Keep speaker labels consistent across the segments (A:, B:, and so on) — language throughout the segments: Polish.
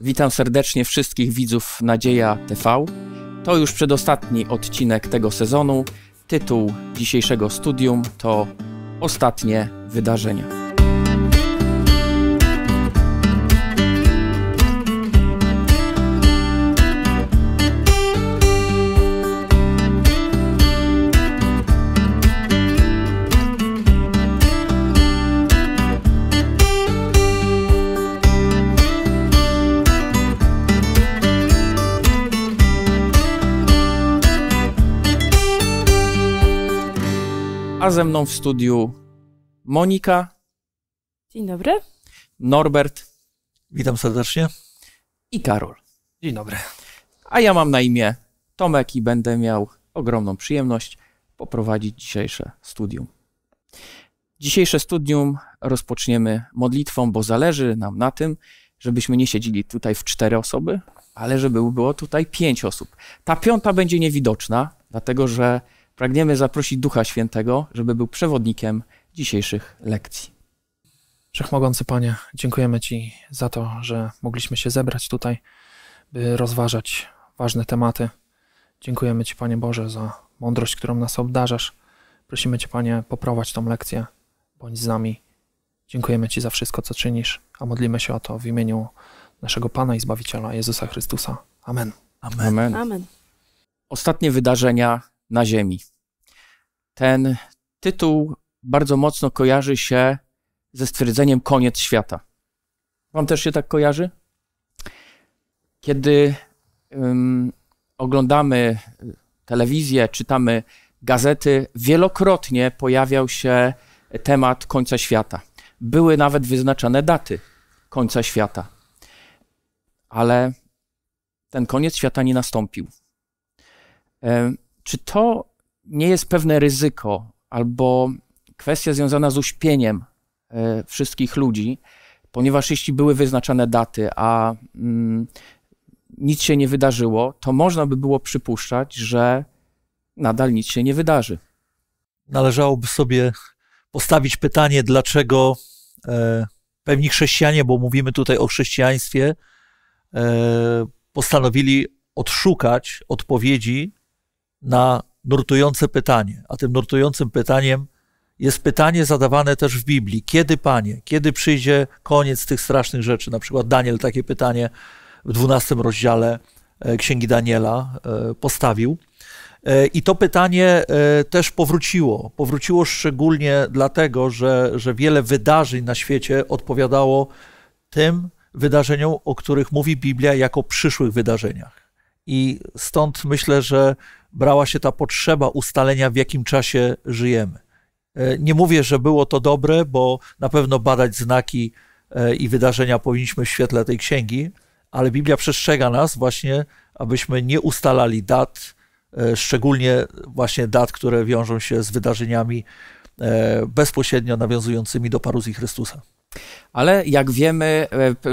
A: Witam serdecznie wszystkich widzów Nadzieja TV.
B: To już przedostatni odcinek tego sezonu. Tytuł dzisiejszego studium to Ostatnie wydarzenia. a ze mną w studiu Monika. Dzień dobry. Norbert. Witam serdecznie. I Karol. Dzień dobry. A ja mam na imię Tomek i będę miał ogromną przyjemność poprowadzić dzisiejsze studium. Dzisiejsze studium rozpoczniemy modlitwą, bo zależy nam na tym, żebyśmy nie siedzieli tutaj w cztery osoby, ale żeby było tutaj pięć osób. Ta piąta będzie niewidoczna, dlatego że pragniemy zaprosić Ducha Świętego, żeby był przewodnikiem dzisiejszych lekcji.
C: Wszechmogący Panie, dziękujemy Ci za to, że mogliśmy się zebrać tutaj, by rozważać ważne tematy. Dziękujemy Ci, Panie Boże, za mądrość, którą nas obdarzasz. Prosimy Cię, Panie, poprowadź tą lekcję, bądź z nami. Dziękujemy Ci za wszystko, co czynisz, a modlimy się o to w imieniu naszego Pana i Zbawiciela Jezusa Chrystusa. Amen. Amen. Amen.
B: Amen. Ostatnie wydarzenia na ziemi. Ten tytuł bardzo mocno kojarzy się ze stwierdzeniem koniec świata. Wam też się tak kojarzy? Kiedy um, oglądamy y, telewizję, czytamy gazety, wielokrotnie pojawiał się temat końca świata. Były nawet wyznaczane daty końca świata. Ale ten koniec świata nie nastąpił. Um, czy to nie jest pewne ryzyko albo kwestia związana z uśpieniem e, wszystkich ludzi, ponieważ jeśli były wyznaczane daty, a mm, nic się nie wydarzyło, to można by było przypuszczać, że nadal nic się nie wydarzy.
A: Należałoby sobie postawić pytanie, dlaczego e, pewni chrześcijanie, bo mówimy tutaj o chrześcijaństwie, e, postanowili odszukać odpowiedzi na nurtujące pytanie. A tym nurtującym pytaniem jest pytanie zadawane też w Biblii: kiedy, panie, kiedy przyjdzie koniec tych strasznych rzeczy? Na przykład Daniel takie pytanie w 12 rozdziale e, Księgi Daniela e, postawił. E, I to pytanie też powróciło. Powróciło szczególnie dlatego, że, że wiele wydarzeń na świecie odpowiadało tym wydarzeniom, o których mówi Biblia jako przyszłych wydarzeniach. I stąd myślę, że brała się ta potrzeba ustalenia, w jakim czasie żyjemy. E, nie mówię, że było to dobre, bo na pewno badać znaki e, i wydarzenia powinniśmy w świetle tej księgi, ale Biblia przestrzega nas właśnie, abyśmy nie ustalali dat, e, szczególnie właśnie dat, które wiążą się z wydarzeniami bezpośrednio nawiązującymi do paruzji Chrystusa. Ale jak wiemy,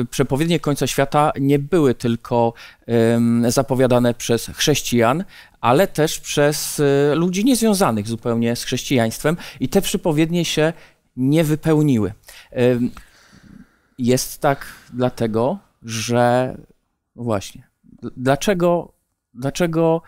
B: przepowiednie końca świata nie były tylko zapowiadane przez chrześcijan, ale też przez y, ludzi niezwiązanych zupełnie z chrześcijaństwem i te przypowiednie się nie wypełniły. Jest tak dlatego, że właśnie, dlaczego, dlaczego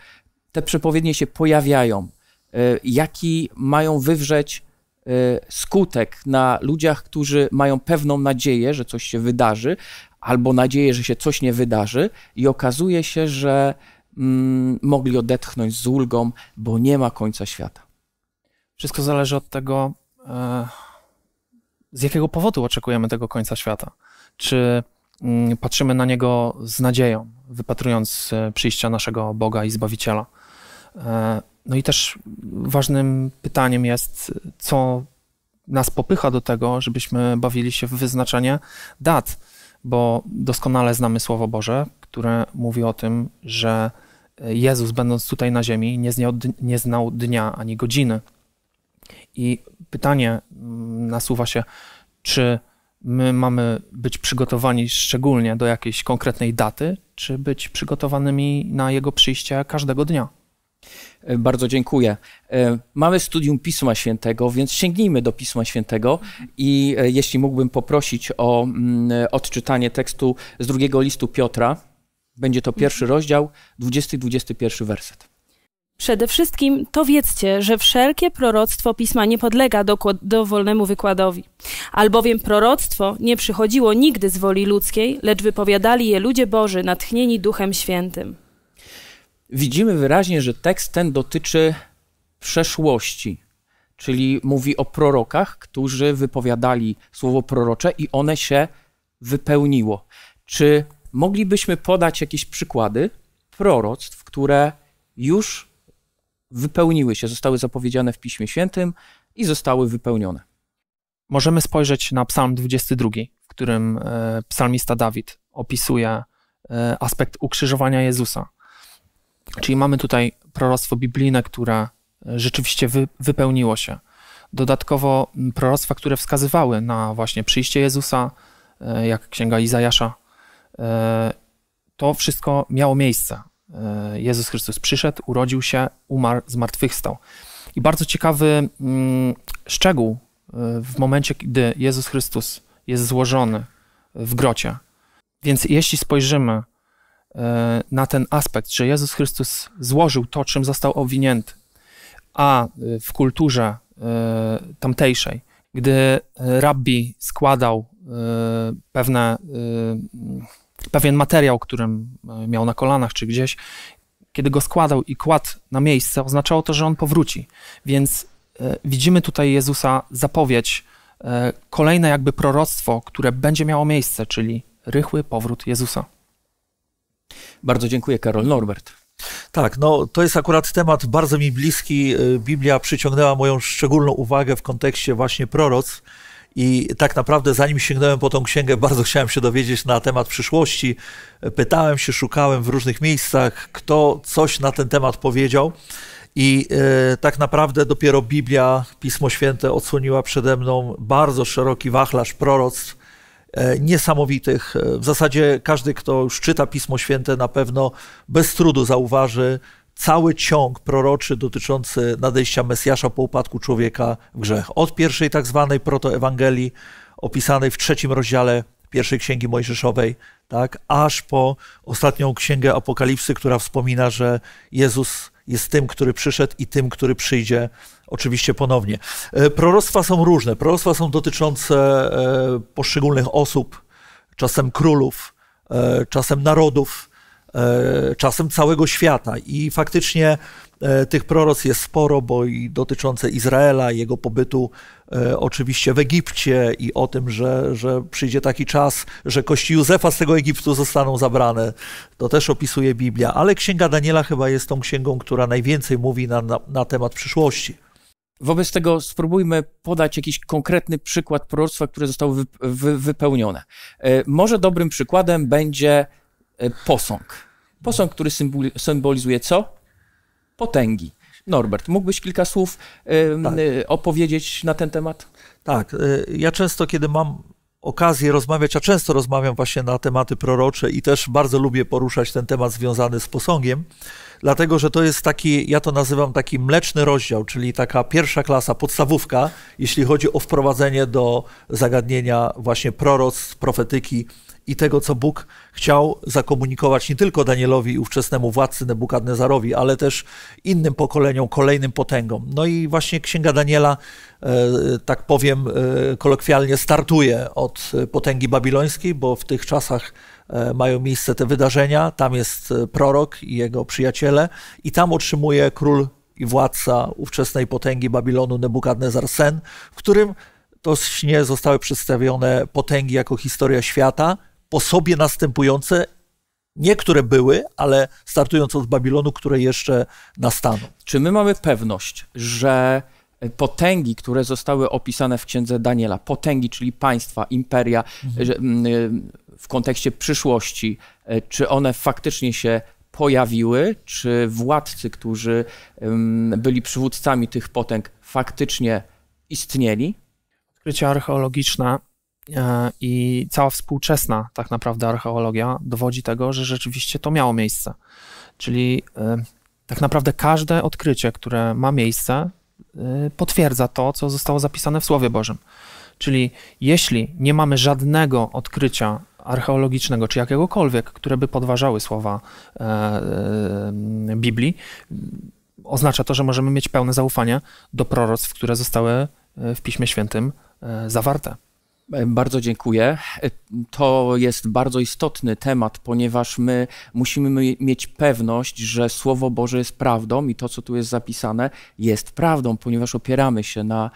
B: te przepowiednie się pojawiają? Y, jaki mają wywrzeć y, skutek na ludziach, którzy mają pewną nadzieję, że coś się wydarzy, albo nadzieję, że się coś nie wydarzy, i okazuje się, że Mm, mogli odetchnąć z ulgą, bo nie ma końca świata.
C: Wszystko zależy od tego, e, z jakiego powodu oczekujemy tego końca świata. Czy mm, patrzymy na niego z nadzieją, wypatrując e, przyjścia naszego Boga i Zbawiciela. E, no i też ważnym pytaniem jest, co nas popycha do tego, żebyśmy bawili się w wyznaczenie dat, bo doskonale znamy Słowo Boże, które mówi o tym, że Jezus, będąc tutaj na ziemi, nie znał, nie znał dnia ani godziny. I pytanie mm, nasuwa się, czy my mamy być przygotowani szczególnie do jakiejś konkretnej daty, czy być przygotowanymi na jego przyjście każdego dnia? E, bardzo dziękuję. E, mamy studium Pisma Świętego,
B: więc sięgnijmy do Pisma Świętego i e, jeśli mógłbym poprosić o mm, odczytanie tekstu z drugiego listu Piotra, będzie to pierwszy mhm. rozdział, 20-21 werset.
D: Przede wszystkim to wiedzcie, że wszelkie proroctwo pisma nie podlega dowolnemu wykładowi, albowiem proroctwo nie przychodziło nigdy z woli ludzkiej, lecz wypowiadali je ludzie Boży, natchnieni Duchem Świętym.
B: Widzimy wyraźnie, że tekst ten dotyczy przeszłości, czyli mówi o prorokach, którzy wypowiadali słowo prorocze i one się wypełniło. Czy moglibyśmy podać jakieś przykłady proroctw,
C: które już wypełniły się, zostały zapowiedziane w Piśmie Świętym i zostały wypełnione. Możemy spojrzeć na Psalm 22, w którym e, psalmista Dawid opisuje e, aspekt ukrzyżowania Jezusa. Czyli mamy tutaj proroctwo biblijne, które e, rzeczywiście wy, wypełniło się. Dodatkowo proroctwa, które wskazywały na właśnie przyjście Jezusa, jak księga Izajasza E, to wszystko miało miejsce. E, Jezus Chrystus przyszedł, urodził się, umarł, zmartwychwstał. I bardzo ciekawy mm, szczegół e, w momencie, gdy Jezus Chrystus jest złożony w grocie. Więc jeśli spojrzymy na ten aspekt, że Jezus Chrystus złożył to, czym został owinięty, a w kulturze tamtejszej, gdy rabbi składał pewne pewien materiał, którym e, miał na kolanach czy gdzieś, kiedy go składał i kładł na miejsce, oznaczało to, że on powróci. Więc e, widzimy tutaj Jezusa zapowiedź, e, kolejne jakby proroctwo, które będzie miało miejsce, czyli rychły powrót Jezusa. Bardzo dziękuję, Karol Norbert.
A: Tak, no to jest akurat temat bardzo mi bliski. Biblia przyciągnęła moją szczególną uwagę w kontekście właśnie proroctw. I tak naprawdę, zanim sięgnąłem po tą księgę, bardzo chciałem się dowiedzieć na temat przyszłości. Pytałem się, szukałem w różnych miejscach, kto coś na ten temat powiedział. I e, tak naprawdę dopiero Biblia, Pismo Święte odsłoniła przede mną bardzo szeroki wachlarz proroctw e, niesamowitych. E, w zasadzie każdy, kto już czyta Pismo Święte, na pewno bez trudu zauważy, cały ciąg proroczy dotyczący nadejścia Mesjasza po upadku człowieka w grzech. Od pierwszej tak zwanej protoewangelii opisanej w trzecim rozdziale pierwszej księgi Mojżeszowej, tak, aż po ostatnią księgę Apokalipsy, która wspomina, że Jezus jest tym, który przyszedł i tym, który przyjdzie oczywiście ponownie. E, proroctwa są różne. Proroctwa są dotyczące e, poszczególnych osób, czasem królów, e, czasem narodów, E, czasem całego świata. I faktycznie e, tych proroc jest sporo, bo i dotyczące Izraela, jego pobytu e, oczywiście w Egipcie i o tym, że, że przyjdzie taki czas, że kości Józefa z tego Egiptu zostaną zabrane. To też opisuje Biblia, ale Księga Daniela chyba jest tą księgą, która najwięcej mówi na, na, na temat przyszłości. Wobec tego spróbujmy
B: podać jakiś konkretny przykład proroctwa, które zostało wy, wy, wypełnione. Może dobrym przykładem będzie posąg. Posąg, który symbolizuje
A: co? Potęgi. Norbert, mógłbyś kilka słów tak. Y, opowiedzieć na ten temat? Tak. Y, ja często, kiedy mam okazję rozmawiać, a często rozmawiam właśnie na tematy prorocze i też bardzo lubię poruszać ten temat związany z posągiem, dlatego że to jest taki, ja to nazywam taki mleczny rozdział, czyli taka pierwsza klasa, podstawówka, jeśli chodzi o wprowadzenie do zagadnienia właśnie proroc, profetyki i tego, co Bóg chciał zakomunikować nie tylko Danielowi i ówczesnemu władcy Nebukadnezarowi, ale też innym pokoleniom, kolejnym potęgom. No i właśnie Księga Daniela, e, tak powiem e, kolokwialnie, startuje od potęgi babilońskiej, bo w tych czasach E, mają miejsce te wydarzenia, tam jest e, prorok i jego przyjaciele i tam otrzymuje król i władca ówczesnej potęgi Babilonu Nebukadnezar sen, w którym to śnie zostały przedstawione potęgi jako historia świata, po sobie następujące Niektóre były, ale startując od Babilonu, które jeszcze nastaną. Czy my mamy pewność, że potęgi, które
B: zostały opisane w księdze Daniela, potęgi, czyli państwa, imperia, mhm. że, mm, y, w kontekście przyszłości, e, czy one faktycznie się pojawiły, czy władcy, którzy byli przywódcami tych potęg, faktycznie
C: istnieli? Odkrycia archeologiczne e, i cała współczesna tak naprawdę archeologia dowodzi tego, że rzeczywiście to miało miejsce. Czyli e, tak naprawdę każde odkrycie, które ma miejsce, potwierdza to, co zostało zapisane w Słowie Bożym. Czyli jeśli nie mamy żadnego odkrycia archeologicznego, czy jakiegokolwiek, które by podważały słowa e, e, Biblii, oznacza to, że możemy mieć pełne zaufanie do proroctw, które zostały e, w Piśmie Świętym zawarte. E, bardzo dziękuję.
B: E, to jest bardzo istotny temat, ponieważ my musimy mieć pewność, że Słowo Boże jest prawdą i to, co tu jest zapisane, jest prawdą, ponieważ opieramy się na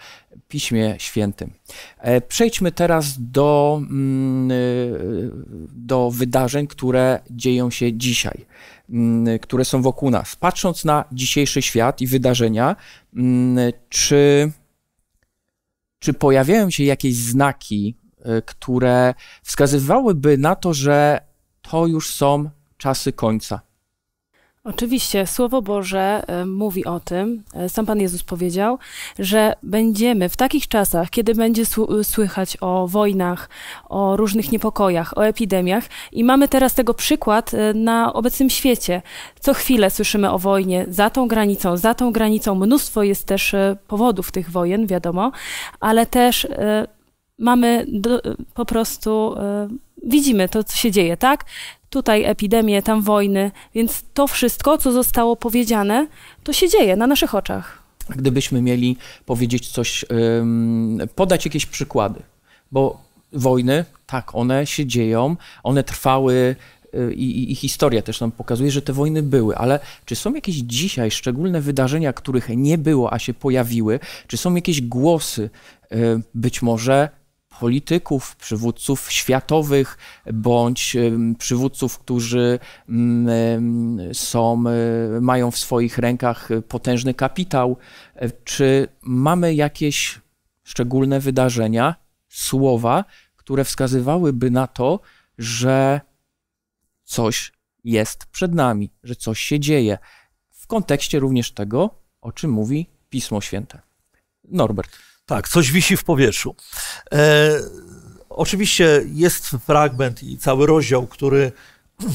B: Piśmie Świętym. E, przejdźmy teraz do, mm, do wydarzeń, które dzieją się dzisiaj, mm, które są wokół nas. Patrząc na dzisiejszy świat i wydarzenia, mm, czy czy pojawiają się jakieś znaki, e, które wskazywałyby na to, że to już są czasy końca?
D: Oczywiście, Słowo Boże e, mówi o tym, e, sam Pan Jezus powiedział, że będziemy w takich czasach, kiedy będzie e, słychać o wojnach, o różnych niepokojach, o epidemiach i mamy teraz tego przykład na obecnym świecie. Co chwilę słyszymy o wojnie za tą granicą, za tą granicą. Mnóstwo jest też powodów tych wojen, wiadomo, ale też mamy do, po prostu widzimy to, co się dzieje, tak? tutaj epidemie, tam wojny, więc to wszystko, co zostało powiedziane, to się dzieje na naszych oczach.
B: Gdybyśmy mieli powiedzieć coś, podać jakieś przykłady, bo wojny, tak, one się dzieją, one trwały y, i, i, historia też nam pokazuje, że te wojny były, ale czy są jakieś dzisiaj szczególne wydarzenia, których nie było, a się pojawiły? Czy są jakieś głosy, y, być może polityków, przywódców światowych bądź przywódców, którzy mm, są, e, mają w swoich rękach potężny kapitał. E, czy mamy jakieś szczególne wydarzenia, słowa, które wskazywałyby na to, że coś jest przed nami, że coś się dzieje, w kontekście również tego, o czym mówi Pismo Święte? Norbert.
A: Tak, coś wisi w powietrzu. E, oczywiście jest fragment i cały rozdział, który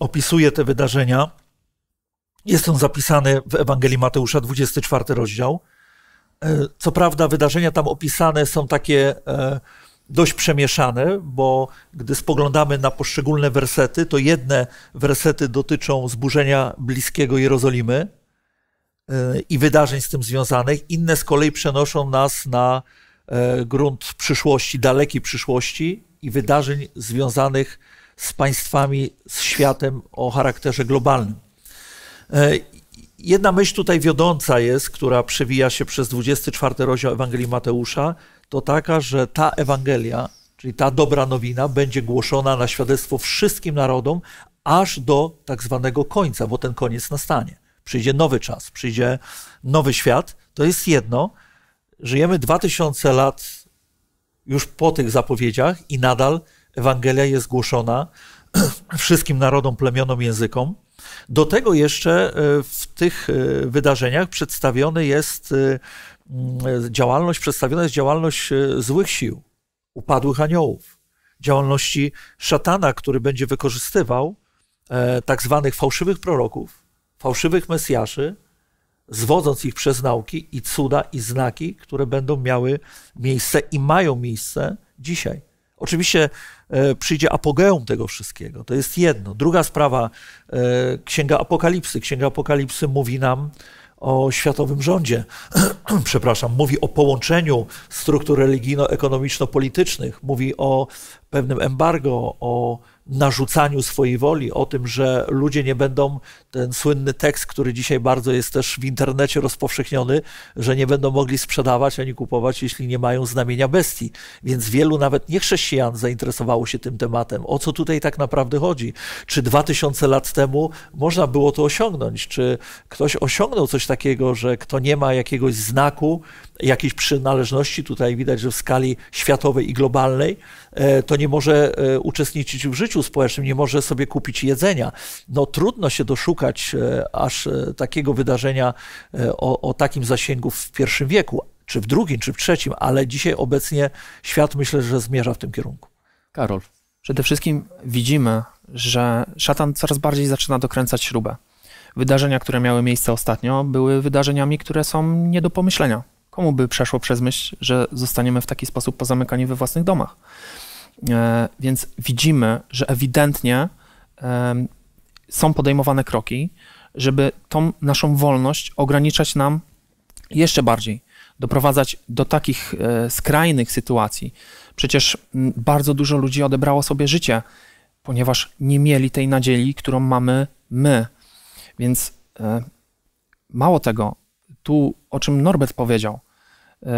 A: opisuje te wydarzenia. Jest on zapisany w Ewangelii Mateusza, 24 rozdział. E, co prawda, wydarzenia tam opisane są takie e, dość przemieszane, bo gdy spoglądamy na poszczególne wersety, to jedne wersety dotyczą zburzenia bliskiego Jerozolimy, i wydarzeń z tym związanych, inne z kolei przenoszą nas na e, grunt przyszłości, dalekiej przyszłości i wydarzeń związanych z państwami, z światem o charakterze globalnym. E, jedna myśl tutaj wiodąca jest, która przewija się przez 24 rozdział Ewangelii Mateusza, to taka, że ta Ewangelia, czyli ta dobra nowina, będzie głoszona na świadectwo wszystkim narodom, aż do tak zwanego końca, bo ten koniec nastanie przyjdzie nowy czas, przyjdzie nowy świat, to jest jedno. Żyjemy 2000 lat już po tych zapowiedziach i nadal Ewangelia jest głoszona wszystkim narodom, plemionom, językom. Do tego jeszcze e, w tych e, wydarzeniach przedstawiony jest e, działalność, przedstawiona jest działalność złych sił, upadłych aniołów, działalności szatana, który będzie wykorzystywał tak zwanych fałszywych proroków, fałszywych mesjaszy, zwodząc ich przez nauki i cuda i znaki, które będą miały miejsce i mają miejsce dzisiaj. Oczywiście e, przyjdzie apogeum tego wszystkiego, to jest jedno. Druga sprawa, e, Księga Apokalipsy. Księga Apokalipsy mówi nam o światowym rządzie, przepraszam, mówi o połączeniu struktur religijno-ekonomiczno-politycznych, mówi o pewnym embargo, o narzucaniu swojej woli, o tym, że ludzie nie będą, ten słynny tekst, który dzisiaj bardzo jest też w internecie rozpowszechniony, że nie będą mogli sprzedawać ani kupować, jeśli nie mają znamienia bestii. Więc wielu nawet niechrześcijan zainteresowało się tym tematem. O co tutaj tak naprawdę chodzi? Czy 2000 lat temu można było to osiągnąć? Czy ktoś osiągnął coś takiego, że kto nie ma jakiegoś znaku, jakiejś przynależności, tutaj widać, że w skali światowej i globalnej, e, to nie może e, uczestniczyć w życiu społecznym, nie może sobie kupić jedzenia. No trudno się doszukać e, aż takiego wydarzenia o, o takim zasięgu w pierwszym wieku, czy w drugim, czy w trzecim,
C: ale dzisiaj obecnie świat myślę, że zmierza w tym kierunku. Karol, przede wszystkim widzimy, że szatan coraz bardziej zaczyna dokręcać śrubę. Wydarzenia, które miały miejsce ostatnio, były wydarzeniami, które są nie do pomyślenia. Komu by przeszło przez myśl, że zostaniemy w taki sposób pozamykani we własnych domach? E, więc widzimy, że ewidentnie są podejmowane kroki, żeby tą naszą wolność ograniczać nam jeszcze bardziej, doprowadzać do takich e, skrajnych sytuacji. Przecież bardzo dużo ludzi odebrało sobie życie, ponieważ nie mieli tej nadziei, którą mamy my. Więc e, mało tego, tu o czym Norbert powiedział, E,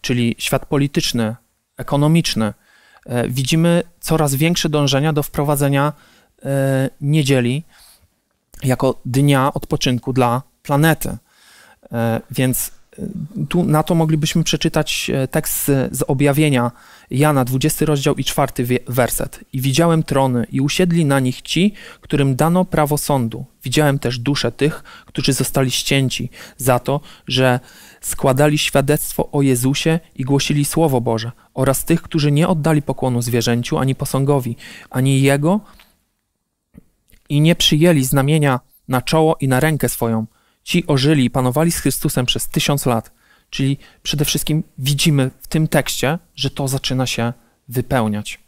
C: czyli świat polityczny, ekonomiczny, e, widzimy coraz większe dążenia do wprowadzenia e, niedzieli jako dnia odpoczynku dla planety. Więc tu na to moglibyśmy przeczytać e, tekst z, objawienia Jana, 20 rozdział i 4 werset. I widziałem trony, i usiedli na nich ci, którym dano prawo sądu. Widziałem też dusze tych, którzy zostali ścięci za to, że składali świadectwo o Jezusie i głosili Słowo Boże, oraz tych, którzy nie oddali pokłonu zwierzęciu ani posągowi, ani jego, i nie przyjęli znamienia na czoło i na rękę swoją ci ożyli panowali z Chrystusem przez tysiąc lat. Czyli przede wszystkim widzimy w tym tekście, że to zaczyna się wypełniać.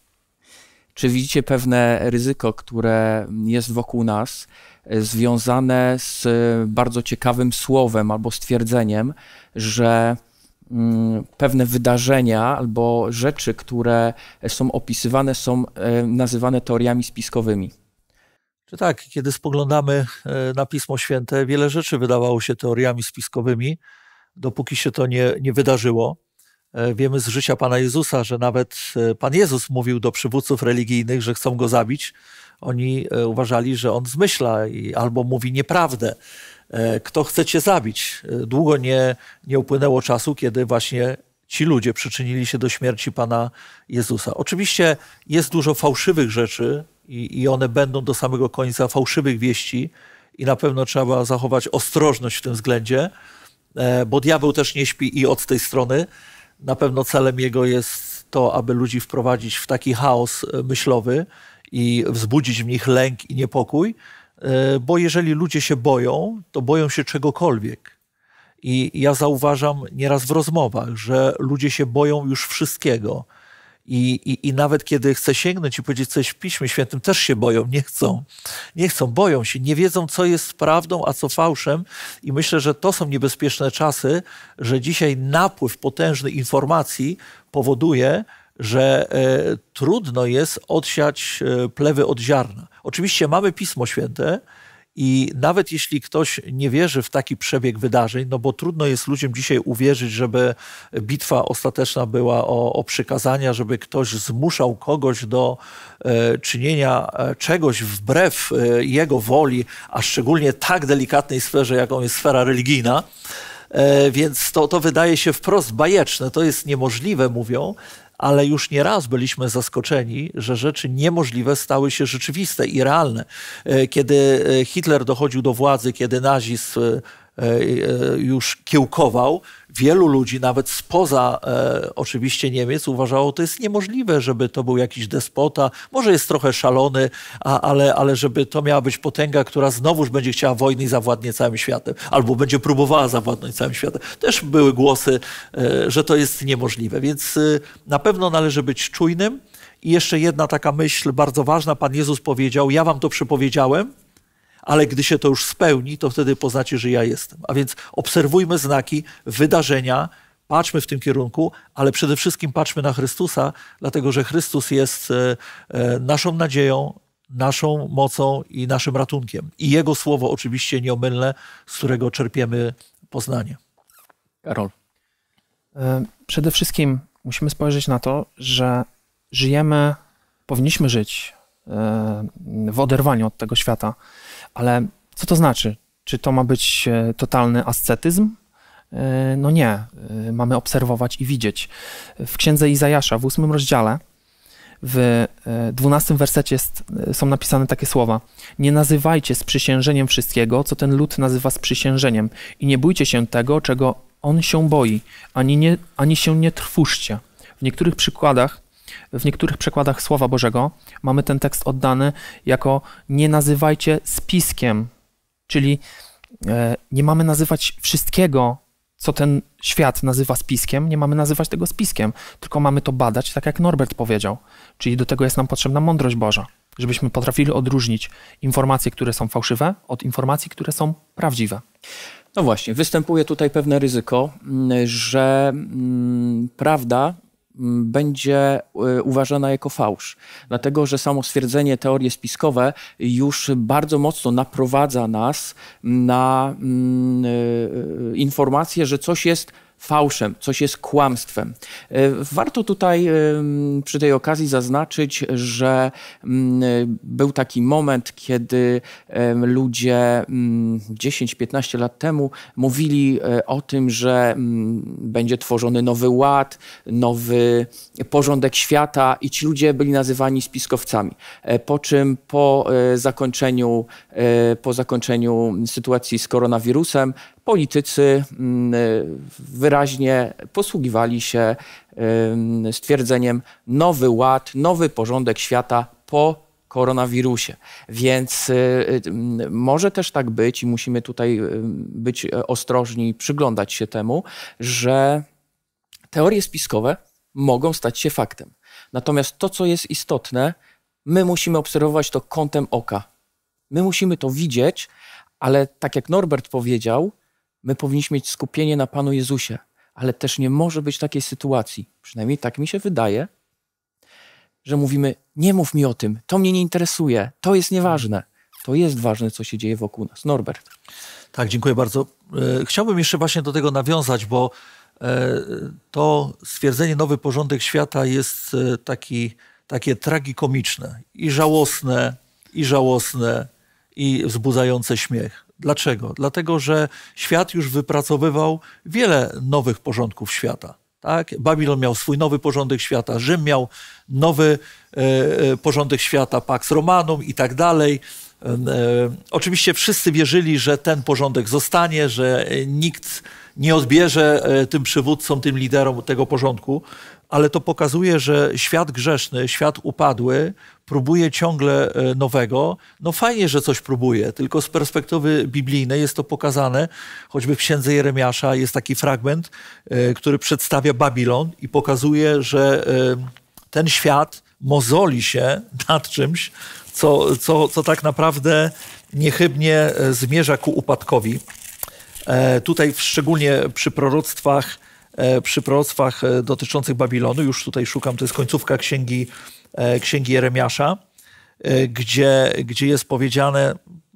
C: Czy widzicie
B: pewne ryzyko, które jest wokół nas, e, związane z e, bardzo ciekawym słowem albo stwierdzeniem, że mm, pewne wydarzenia albo rzeczy, które są opisywane, są e, nazywane teoriami spiskowymi?
A: czy tak, kiedy spoglądamy e, na Pismo Święte, wiele rzeczy wydawało się teoriami spiskowymi, dopóki się to nie, nie wydarzyło. E, wiemy z życia Pana Jezusa, że nawet e, Pan Jezus mówił do przywódców religijnych, że chcą go zabić. Oni uważali, że on zmyśla i albo mówi nieprawdę. Kto chce cię zabić? Długo nie, nie upłynęło czasu, kiedy właśnie ci ludzie przyczynili się do śmierci Pana Jezusa. Oczywiście jest dużo fałszywych rzeczy i, i one będą do samego końca fałszywych wieści i na pewno trzeba zachować ostrożność w tym względzie, e, bo diabeł też nie śpi i od tej strony. Na pewno celem jego jest to, aby ludzi wprowadzić w taki chaos e, myślowy i wzbudzić w nich lęk i niepokój, e, bo jeżeli ludzie się boją, to boją się czegokolwiek. I ja zauważam nieraz w rozmowach, że ludzie się boją już wszystkiego i, i, I nawet kiedy chce sięgnąć i powiedzieć coś w Piśmie Świętym, też się boją, nie chcą. Nie chcą, boją się, nie wiedzą, co jest prawdą, a co fałszem. I myślę, że to są niebezpieczne czasy, że dzisiaj napływ potężny informacji powoduje, że e, trudno jest odsiać e, plewy od ziarna. Oczywiście mamy Pismo Święte, i nawet jeśli ktoś nie wierzy w taki przebieg wydarzeń, no bo trudno jest ludziom dzisiaj uwierzyć, żeby bitwa ostateczna była o, o przykazania, żeby ktoś zmuszał kogoś do e, czynienia e, czegoś wbrew e, jego woli, a szczególnie tak delikatnej sferze, jaką jest sfera religijna. E, więc to, to wydaje się wprost bajeczne, to jest niemożliwe, mówią ale już nieraz byliśmy zaskoczeni, że rzeczy niemożliwe stały się rzeczywiste i realne. E, kiedy e, Hitler dochodził do władzy, kiedy nazizm e, już kiełkował, wielu ludzi, nawet spoza e, oczywiście Niemiec, uważało, to jest niemożliwe, żeby to był jakiś despota, może jest trochę szalony, a, ale, ale żeby to miała być potęga, która znowuż będzie chciała wojny i zawładnie całym światem, albo będzie próbowała zawładnąć całym światem. Też były głosy, e, że to jest niemożliwe, więc e, na pewno należy być czujnym. I jeszcze jedna taka myśl bardzo ważna. Pan Jezus powiedział: Ja wam to przypowiedziałem, ale gdy się to już spełni, to wtedy poznacie, że ja jestem. A więc obserwujmy znaki, wydarzenia, patrzmy w tym kierunku, ale przede wszystkim patrzmy na Chrystusa, dlatego że Chrystus jest e, e, naszą nadzieją, naszą mocą i naszym ratunkiem. I Jego słowo oczywiście nieomylne,
C: z którego czerpiemy poznanie. Karol. E, przede wszystkim musimy spojrzeć na to, że żyjemy, powinniśmy żyć w oderwaniu od tego świata. Ale co to znaczy? Czy to ma być e, totalny ascetyzm? E, no nie, e, mamy obserwować i widzieć. W księdze Izajasza w ósmym rozdziale, w dwunastym wersecie jest, są napisane takie słowa: Nie nazywajcie sprzysiężeniem wszystkiego, co ten lud nazywa sprzysiężeniem, i nie bójcie się tego, czego on się boi, ani, nie, ani się nie trwóżcie. W niektórych przykładach w niektórych przekładach Słowa Bożego mamy ten tekst oddany jako nie nazywajcie spiskiem, czyli e, nie mamy nazywać wszystkiego, co ten świat nazywa spiskiem, nie mamy nazywać tego spiskiem, tylko mamy to badać, tak jak Norbert powiedział. Czyli do tego jest nam potrzebna mądrość Boża, żebyśmy potrafili odróżnić informacje, które są fałszywe, od informacji, które są prawdziwe.
B: No właśnie, występuje tutaj pewne ryzyko, mm, że mm, prawda będzie e, uważana jako fałsz. Dlatego, że samo stwierdzenie teorie spiskowe już bardzo mocno naprowadza nas na e, e, informację, że coś jest fałszem, coś jest kłamstwem. E, warto tutaj przy tej okazji zaznaczyć, że mm, był taki moment, kiedy ludzie 10-15 mm, lat temu mówili e, o tym, że mm, będzie tworzony nowy ład, nowy porządek świata i ci ludzie byli nazywani spiskowcami. E, po czym po zakończeniu, po zakończeniu sytuacji z koronawirusem politycy wyraźnie wyraźnie posługiwali się stwierdzeniem nowy ład, nowy porządek świata po koronawirusie. Więc y, y, może też tak być i musimy tutaj y, być ostrożni i przyglądać się temu, że teorie spiskowe mogą stać się faktem. Natomiast to, co jest istotne, my musimy obserwować to kątem oka. My musimy to widzieć, ale tak jak Norbert powiedział, My powinniśmy mieć skupienie na Panu Jezusie, ale też nie może być takiej sytuacji, przynajmniej tak mi się wydaje, że mówimy: Nie mów mi o tym, to mnie nie interesuje, to jest nieważne. To jest ważne, co się dzieje wokół nas. Norbert. Tak,
A: dziękuję bardzo. E, chciałbym jeszcze właśnie do tego nawiązać, bo e, to stwierdzenie nowy porządek świata jest e, taki, takie tragikomiczne i żałosne, i żałosne, i wzbudzające śmiech. Dlaczego? Dlatego, że świat już wypracowywał wiele nowych porządków świata. Tak? Babilon miał swój nowy porządek świata, Rzym miał nowy e, e, porządek świata, Pax Romanum i tak dalej. E, oczywiście wszyscy wierzyli, że ten porządek zostanie, że nikt nie odbierze e, tym przywódcom, tym liderom tego porządku ale to pokazuje, że świat grzeszny, świat upadły próbuje ciągle e, nowego. No fajnie, że coś próbuje, tylko z perspektywy biblijnej jest to pokazane. Choćby w księdze Jeremiasza jest taki fragment, e, który przedstawia Babilon i pokazuje, że e, ten świat mozoli się nad czymś, co, co, co tak naprawdę niechybnie zmierza ku upadkowi. Tutaj szczególnie przy proroctwach E, przy proroctwach e, dotyczących Babilonu. Już tutaj szukam, to jest końcówka księgi, e, księgi Jeremiasza, gdzie, gdzie jest powiedziane,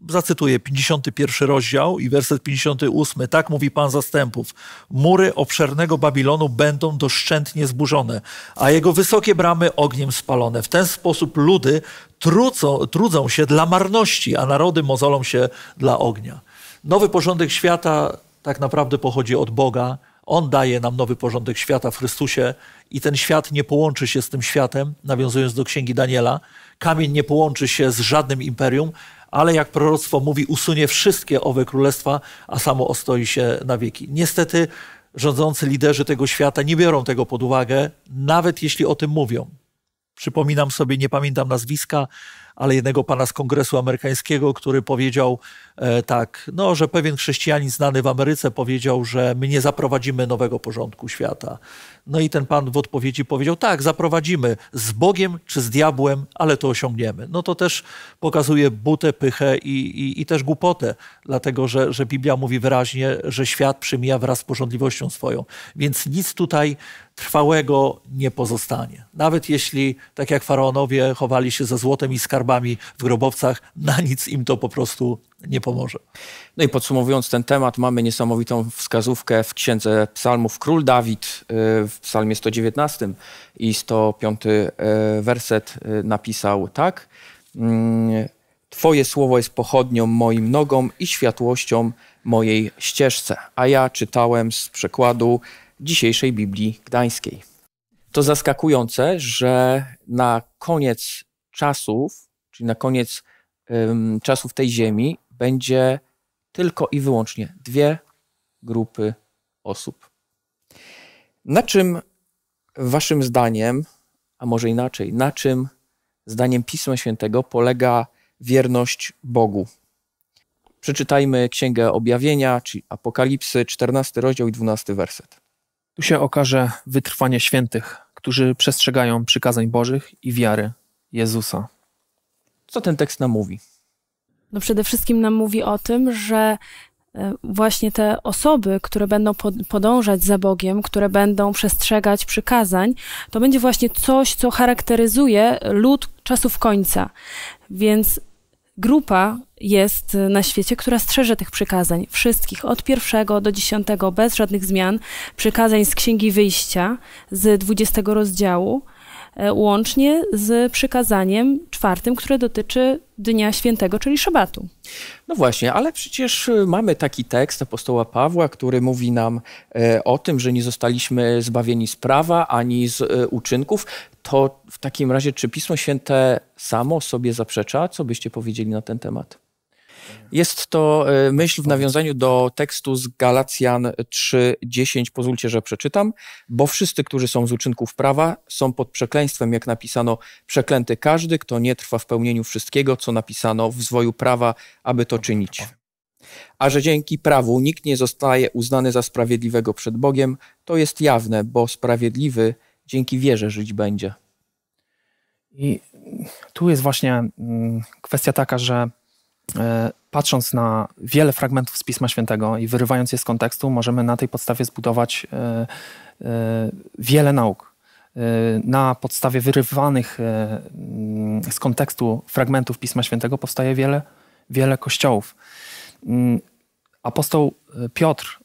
A: zacytuję 51 rozdział i werset 58. Tak mówi Pan zastępów: Mury obszernego Babilonu będą doszczętnie zburzone, a jego wysokie bramy ogniem spalone. W ten sposób ludy trudzą, trudzą się dla marności, a narody mozolą się dla ognia. Nowy porządek świata tak naprawdę pochodzi od Boga, on daje nam nowy porządek świata w Chrystusie i ten świat nie połączy się z tym światem, nawiązując do księgi Daniela. Kamień nie połączy się z żadnym imperium, ale jak proroctwo mówi, usunie wszystkie owe królestwa, a samo ostoi się na wieki. Niestety rządzący liderzy tego świata nie biorą tego pod uwagę, nawet jeśli o tym mówią. Przypominam sobie, nie pamiętam nazwiska, ale jednego pana z Kongresu Amerykańskiego, który powiedział e, tak, no, że pewien chrześcijanin znany w Ameryce powiedział, że my nie zaprowadzimy nowego porządku świata. No i ten pan w odpowiedzi powiedział, tak, zaprowadzimy z Bogiem czy z diabłem, ale to osiągniemy. No to też pokazuje butę, pychę i, i, i też głupotę, dlatego że, że Biblia mówi wyraźnie, że świat przymija wraz z porządliwością swoją. Więc nic tutaj trwałego nie pozostanie. Nawet jeśli, tak jak faraonowie, chowali się ze złotem i skarbami w grobowcach, na nic im to po prostu nie pomoże. No i podsumowując
B: ten temat, mamy niesamowitą wskazówkę w księdze psalmów Król Dawid y, w psalmie 119 i 105 y, werset y, napisał tak. Mm, Twoje słowo jest pochodnią moim nogom i światłością mojej ścieżce. A ja czytałem z przekładu dzisiejszej Biblii Gdańskiej. To zaskakujące, że na koniec czasów, czyli na koniec um, czasów tej ziemi, będzie tylko i wyłącznie dwie grupy osób. Na czym Waszym zdaniem, a może inaczej, na czym zdaniem Pisma Świętego polega wierność Bogu? Przeczytajmy Księgę Objawienia, czyli Apokalipsy, 14 rozdział i 12 werset.
C: Tu się okaże wytrwanie świętych, którzy przestrzegają przykazań Bożych i wiary Jezusa.
D: Co ten tekst nam mówi? No przede wszystkim nam mówi o tym, że e, właśnie te osoby, które będą podążać za Bogiem, które będą przestrzegać przykazań, to będzie właśnie coś, co charakteryzuje lud czasów końca. Więc grupa jest na świecie, która strzeże tych przykazań, wszystkich, od pierwszego do dziesiątego, bez żadnych zmian, przykazań z Księgi Wyjścia, z dwudziestego rozdziału, e, łącznie z przykazaniem czwartym, które dotyczy Dnia Świętego, czyli Szabatu.
B: No właśnie, ale przecież y, mamy taki tekst apostoła Pawła, który mówi nam e, o tym, że nie zostaliśmy zbawieni z prawa ani z e, uczynków to w takim razie, czy Pismo Święte samo sobie zaprzecza? Co byście powiedzieli na ten temat? Jest to e, myśl w nawiązaniu do tekstu z Galacjan 3:10. Pozwólcie, że przeczytam. Bo wszyscy, którzy są z uczynków prawa, są pod przekleństwem, jak napisano, przeklęty każdy, kto nie trwa w pełnieniu wszystkiego, co napisano w zwoju prawa, aby to czynić. A że dzięki prawu nikt nie zostaje uznany za sprawiedliwego przed Bogiem, to jest jawne, bo sprawiedliwy dzięki wierze żyć będzie.
C: I tu jest właśnie mm, kwestia taka, że e, patrząc na wiele fragmentów z Pisma Świętego i wyrywając je z kontekstu, możemy na tej podstawie zbudować e, e, wiele nauk. Na podstawie wyrywanych mm, z kontekstu fragmentów Pisma Świętego powstaje wiele, wiele kościołów. Mm, apostoł Piotr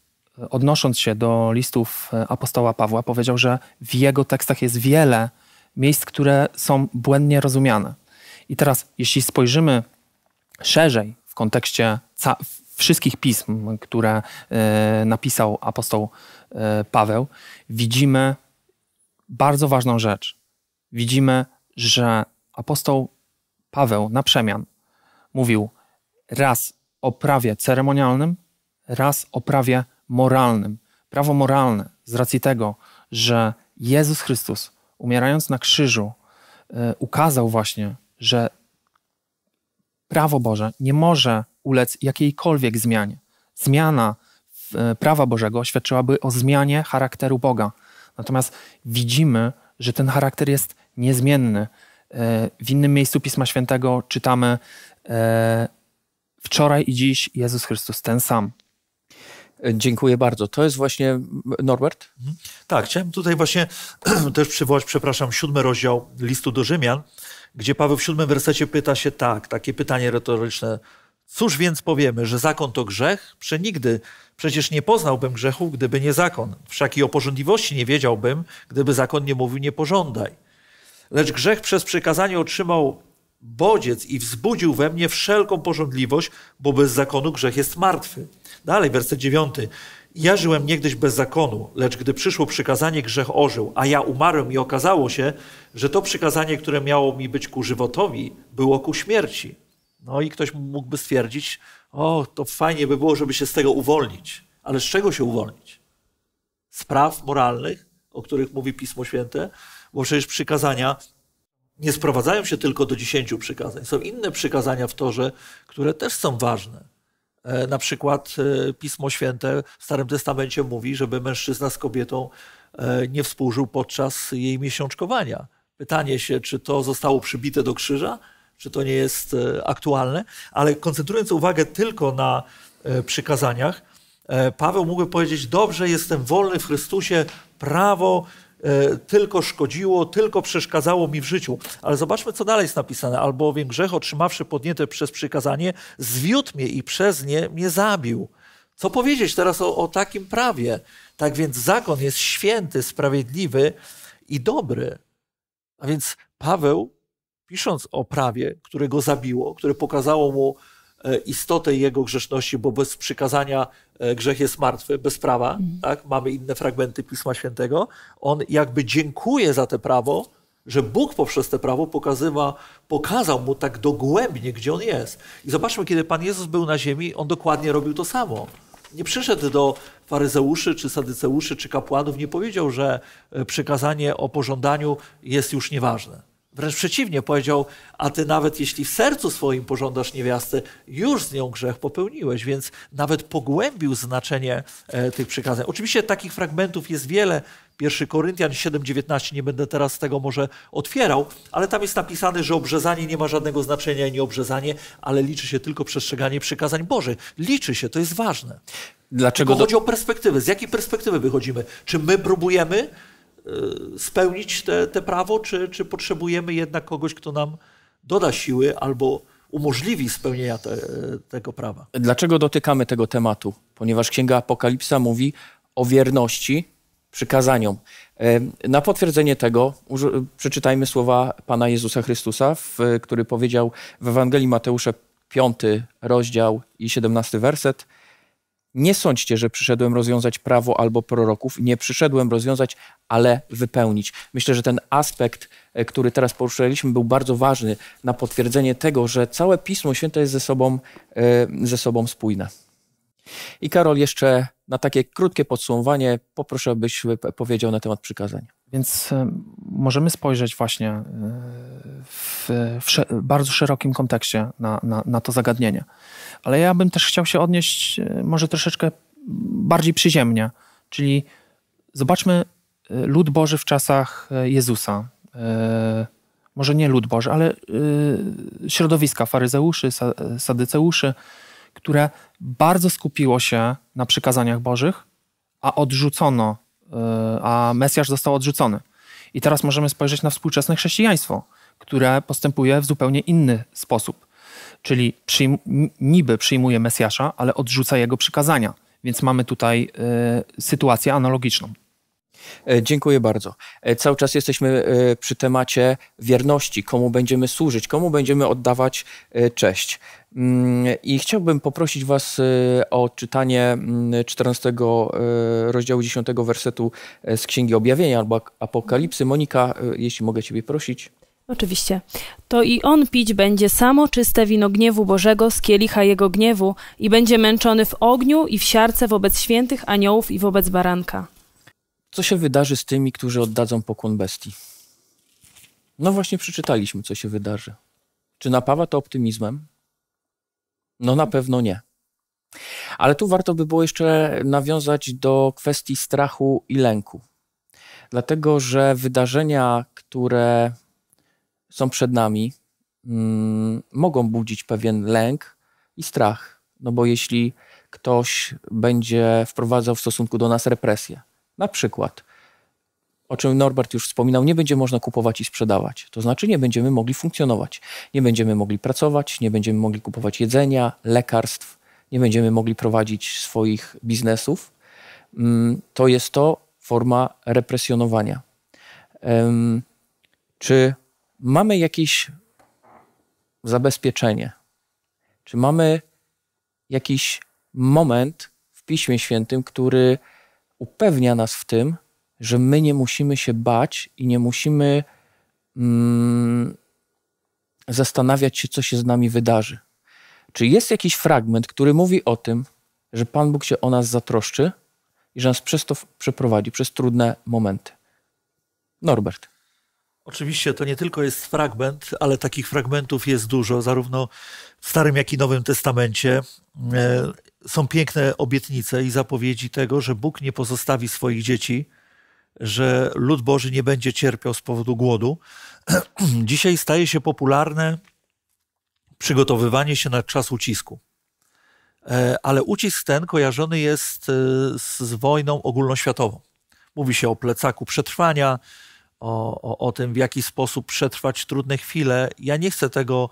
C: odnosząc się do listów e, apostoła Pawła, powiedział, że w jego tekstach jest wiele miejsc, które są błędnie rozumiane. I teraz, jeśli spojrzymy szerzej w kontekście wszystkich pism, które y, napisał apostoł y, Paweł, widzimy bardzo ważną rzecz. Widzimy, że apostoł Paweł na przemian mówił raz o prawie ceremonialnym, raz o prawie moralnym. Prawo moralne z racji tego, że Jezus Chrystus, umierając na krzyżu, e, ukazał właśnie, że prawo Boże nie może ulec jakiejkolwiek zmianie. Zmiana e, prawa Bożego świadczyłaby o zmianie charakteru Boga. Natomiast widzimy, że ten charakter jest niezmienny. E, w innym miejscu Pisma Świętego czytamy: Wczoraj i dziś Jezus Chrystus ten sam. Dziękuję bardzo. To jest właśnie Norbert? Mhm. Tak, chciałem tutaj właśnie
A: też przywołać, przepraszam, siódmy rozdział listu do Rzymian, gdzie Paweł w siódmym wersecie pyta się tak, takie pytanie retoryczne. Cóż więc powiemy, że zakon to grzech? Przenigdy. Przecież nie poznałbym grzechu, gdyby nie zakon. Wszak i o porządliwości nie wiedziałbym, gdyby zakon nie mówił nie pożądaj. Lecz grzech przez przykazanie otrzymał bodziec i wzbudził we mnie wszelką porządliwość, bo bez zakonu grzech jest martwy. Dalej, werset dziewiąty. Ja żyłem niegdyś bez zakonu, lecz gdy przyszło przykazanie, grzech ożył, a ja umarłem i okazało się, że to przykazanie, które miało mi być ku żywotowi, było ku śmierci. No i ktoś mógłby stwierdzić, o, to fajnie by było, żeby się z tego uwolnić. Ale z czego się uwolnić? Z praw moralnych, o których mówi Pismo Święte? Bo przecież przykazania nie sprowadzają się tylko do dziesięciu przykazań. Są inne przykazania w Torze, które też są ważne. E, na przykład e, Pismo Święte w Starym Testamencie mówi, żeby mężczyzna z kobietą e, nie współżył podczas jej miesiączkowania. Pytanie się, czy to zostało przybite do krzyża, czy to nie jest aktualne, ale koncentrując uwagę tylko na przykazaniach, Paweł mógłby powiedzieć: Dobrze, jestem wolny w Chrystusie, prawo E, tylko szkodziło, tylko przeszkadzało mi w życiu. Ale zobaczmy, co dalej jest napisane. Albowiem grzech otrzymawszy podnięte przez przykazanie, zwiódł mnie i przez nie mnie zabił. Co powiedzieć teraz o, o takim prawie? Tak więc zakon jest święty, sprawiedliwy i dobry. A więc Paweł, pisząc o prawie, które go zabiło, które pokazało mu e, istotę jego grzeszności, bo bez przykazania E, grzech jest martwy, bez prawa, mhm. tak? mamy inne fragmenty Pisma Świętego, on jakby dziękuje za to prawo, że Bóg poprzez to prawo pokazywa, pokazał mu tak dogłębnie, gdzie on jest. I zobaczmy, kiedy Pan Jezus był na ziemi, on dokładnie robił to samo. Nie przyszedł do faryzeuszy, czy sadyceuszy, czy kapłanów, nie powiedział, że e, przekazanie o pożądaniu jest już nieważne. Wręcz przeciwnie, powiedział, a ty nawet jeśli w sercu swoim pożądasz niewiastę, już z nią grzech popełniłeś, więc nawet pogłębił znaczenie e, tych przykazań. Oczywiście takich fragmentów jest wiele. 1 Koryntian 7,19, nie będę teraz tego może otwierał, ale tam jest napisane, że obrzezanie nie ma żadnego znaczenia i nie obrzezanie, ale liczy się tylko przestrzeganie przykazań Boży. Liczy się, to jest ważne.
B: Dlaczego? Tylko do... chodzi o
A: perspektywę. Z jakiej perspektywy wychodzimy? Czy my próbujemy Y, spełnić te, te prawo, czy, czy potrzebujemy jednak kogoś, kto nam doda siły albo umożliwi spełnienia te, tego prawa.
B: Dlaczego dotykamy tego tematu? Ponieważ Księga Apokalipsa mówi o wierności przykazaniom. Na potwierdzenie tego przeczytajmy słowa Pana Jezusa Chrystusa, który powiedział w Ewangelii Mateusza 5, rozdział i 17 werset – nie sądźcie, że przyszedłem rozwiązać prawo albo proroków. Nie przyszedłem rozwiązać, ale wypełnić. Myślę, że ten aspekt, e, który teraz poruszyliśmy, był bardzo ważny na potwierdzenie tego, że całe Pismo Święte jest ze sobą, e, ze sobą spójne. I Karol, jeszcze na takie krótkie podsumowanie poproszę, byś powiedział na temat przykazań.
C: Więc e, możemy spojrzeć właśnie e, w, w sze bardzo szerokim kontekście na, na, na, to zagadnienie. Ale ja bym też chciał się odnieść e, może troszeczkę bardziej przyziemnie, czyli zobaczmy lud Boży w czasach Jezusa. Może nie lud Boży, ale środowiska faryzeuszy, sadyceuszy, które bardzo skupiło się na przykazaniach Bożych, a odrzucono E, a Mesjasz został odrzucony. I teraz możemy spojrzeć na współczesne chrześcijaństwo, które postępuje w zupełnie inny sposób. Czyli przyjm niby przyjmuje Mesjasza, ale odrzuca jego przykazania. Więc mamy tutaj y, sytuację analogiczną. E, dziękuję bardzo.
B: E, cały czas jesteśmy e, przy temacie wierności, komu będziemy służyć, komu będziemy oddawać cześć. Mm, I chciałbym poprosić Was o odczytanie 14 mm, rozdziału 10 wersetu z Księgi Objawienia albo Apokalipsy. Monika, jeśli mogę Ciebie prosić.
D: Oczywiście. To i on pić będzie samo czyste wino gniewu Bożego z kielicha jego gniewu i będzie męczony w ogniu i w siarce wobec świętych aniołów i wobec baranka.
B: Co się wydarzy z tymi, którzy oddadzą pokłon bestii? No właśnie przeczytaliśmy, co się wydarzy. Czy napawa to optymizmem? No na pewno nie. Ale tu warto by było jeszcze nawiązać do kwestii strachu i lęku. Dlatego, że wydarzenia, które są przed nami, mm, mogą budzić pewien lęk i strach. No bo jeśli ktoś będzie wprowadzał w stosunku do nas represję, na przykład, o czym Norbert już wspominał, nie będzie można kupować i sprzedawać. To znaczy, nie będziemy mogli funkcjonować, nie będziemy mogli pracować, nie będziemy mogli kupować jedzenia, lekarstw, nie będziemy mogli prowadzić swoich biznesów. Mm, to jest to forma represjonowania. Czy mamy jakieś zabezpieczenie? Czy mamy jakiś moment w Piśmie Świętym, który upewnia nas w tym, że my nie musimy się bać i nie musimy mm, zastanawiać się, co się z nami wydarzy. Czy jest jakiś fragment, który mówi o tym, że Pan Bóg się o nas zatroszczy i że nas przez to przeprowadzi, przez trudne momenty?
A: Norbert. Oczywiście to nie tylko jest fragment, ale takich fragmentów jest dużo, zarówno w Starym, jak i Nowym Testamencie. E, są piękne obietnice i zapowiedzi tego, że Bóg nie pozostawi swoich dzieci, że lud Boży nie będzie cierpiał z powodu głodu. Dzisiaj staje się popularne przygotowywanie się na czas ucisku. E, ale ucisk ten kojarzony jest e, z wojną ogólnoświatową. Mówi się o plecaku przetrwania, o, o, o tym, w jaki sposób przetrwać trudne chwile. Ja nie chcę tego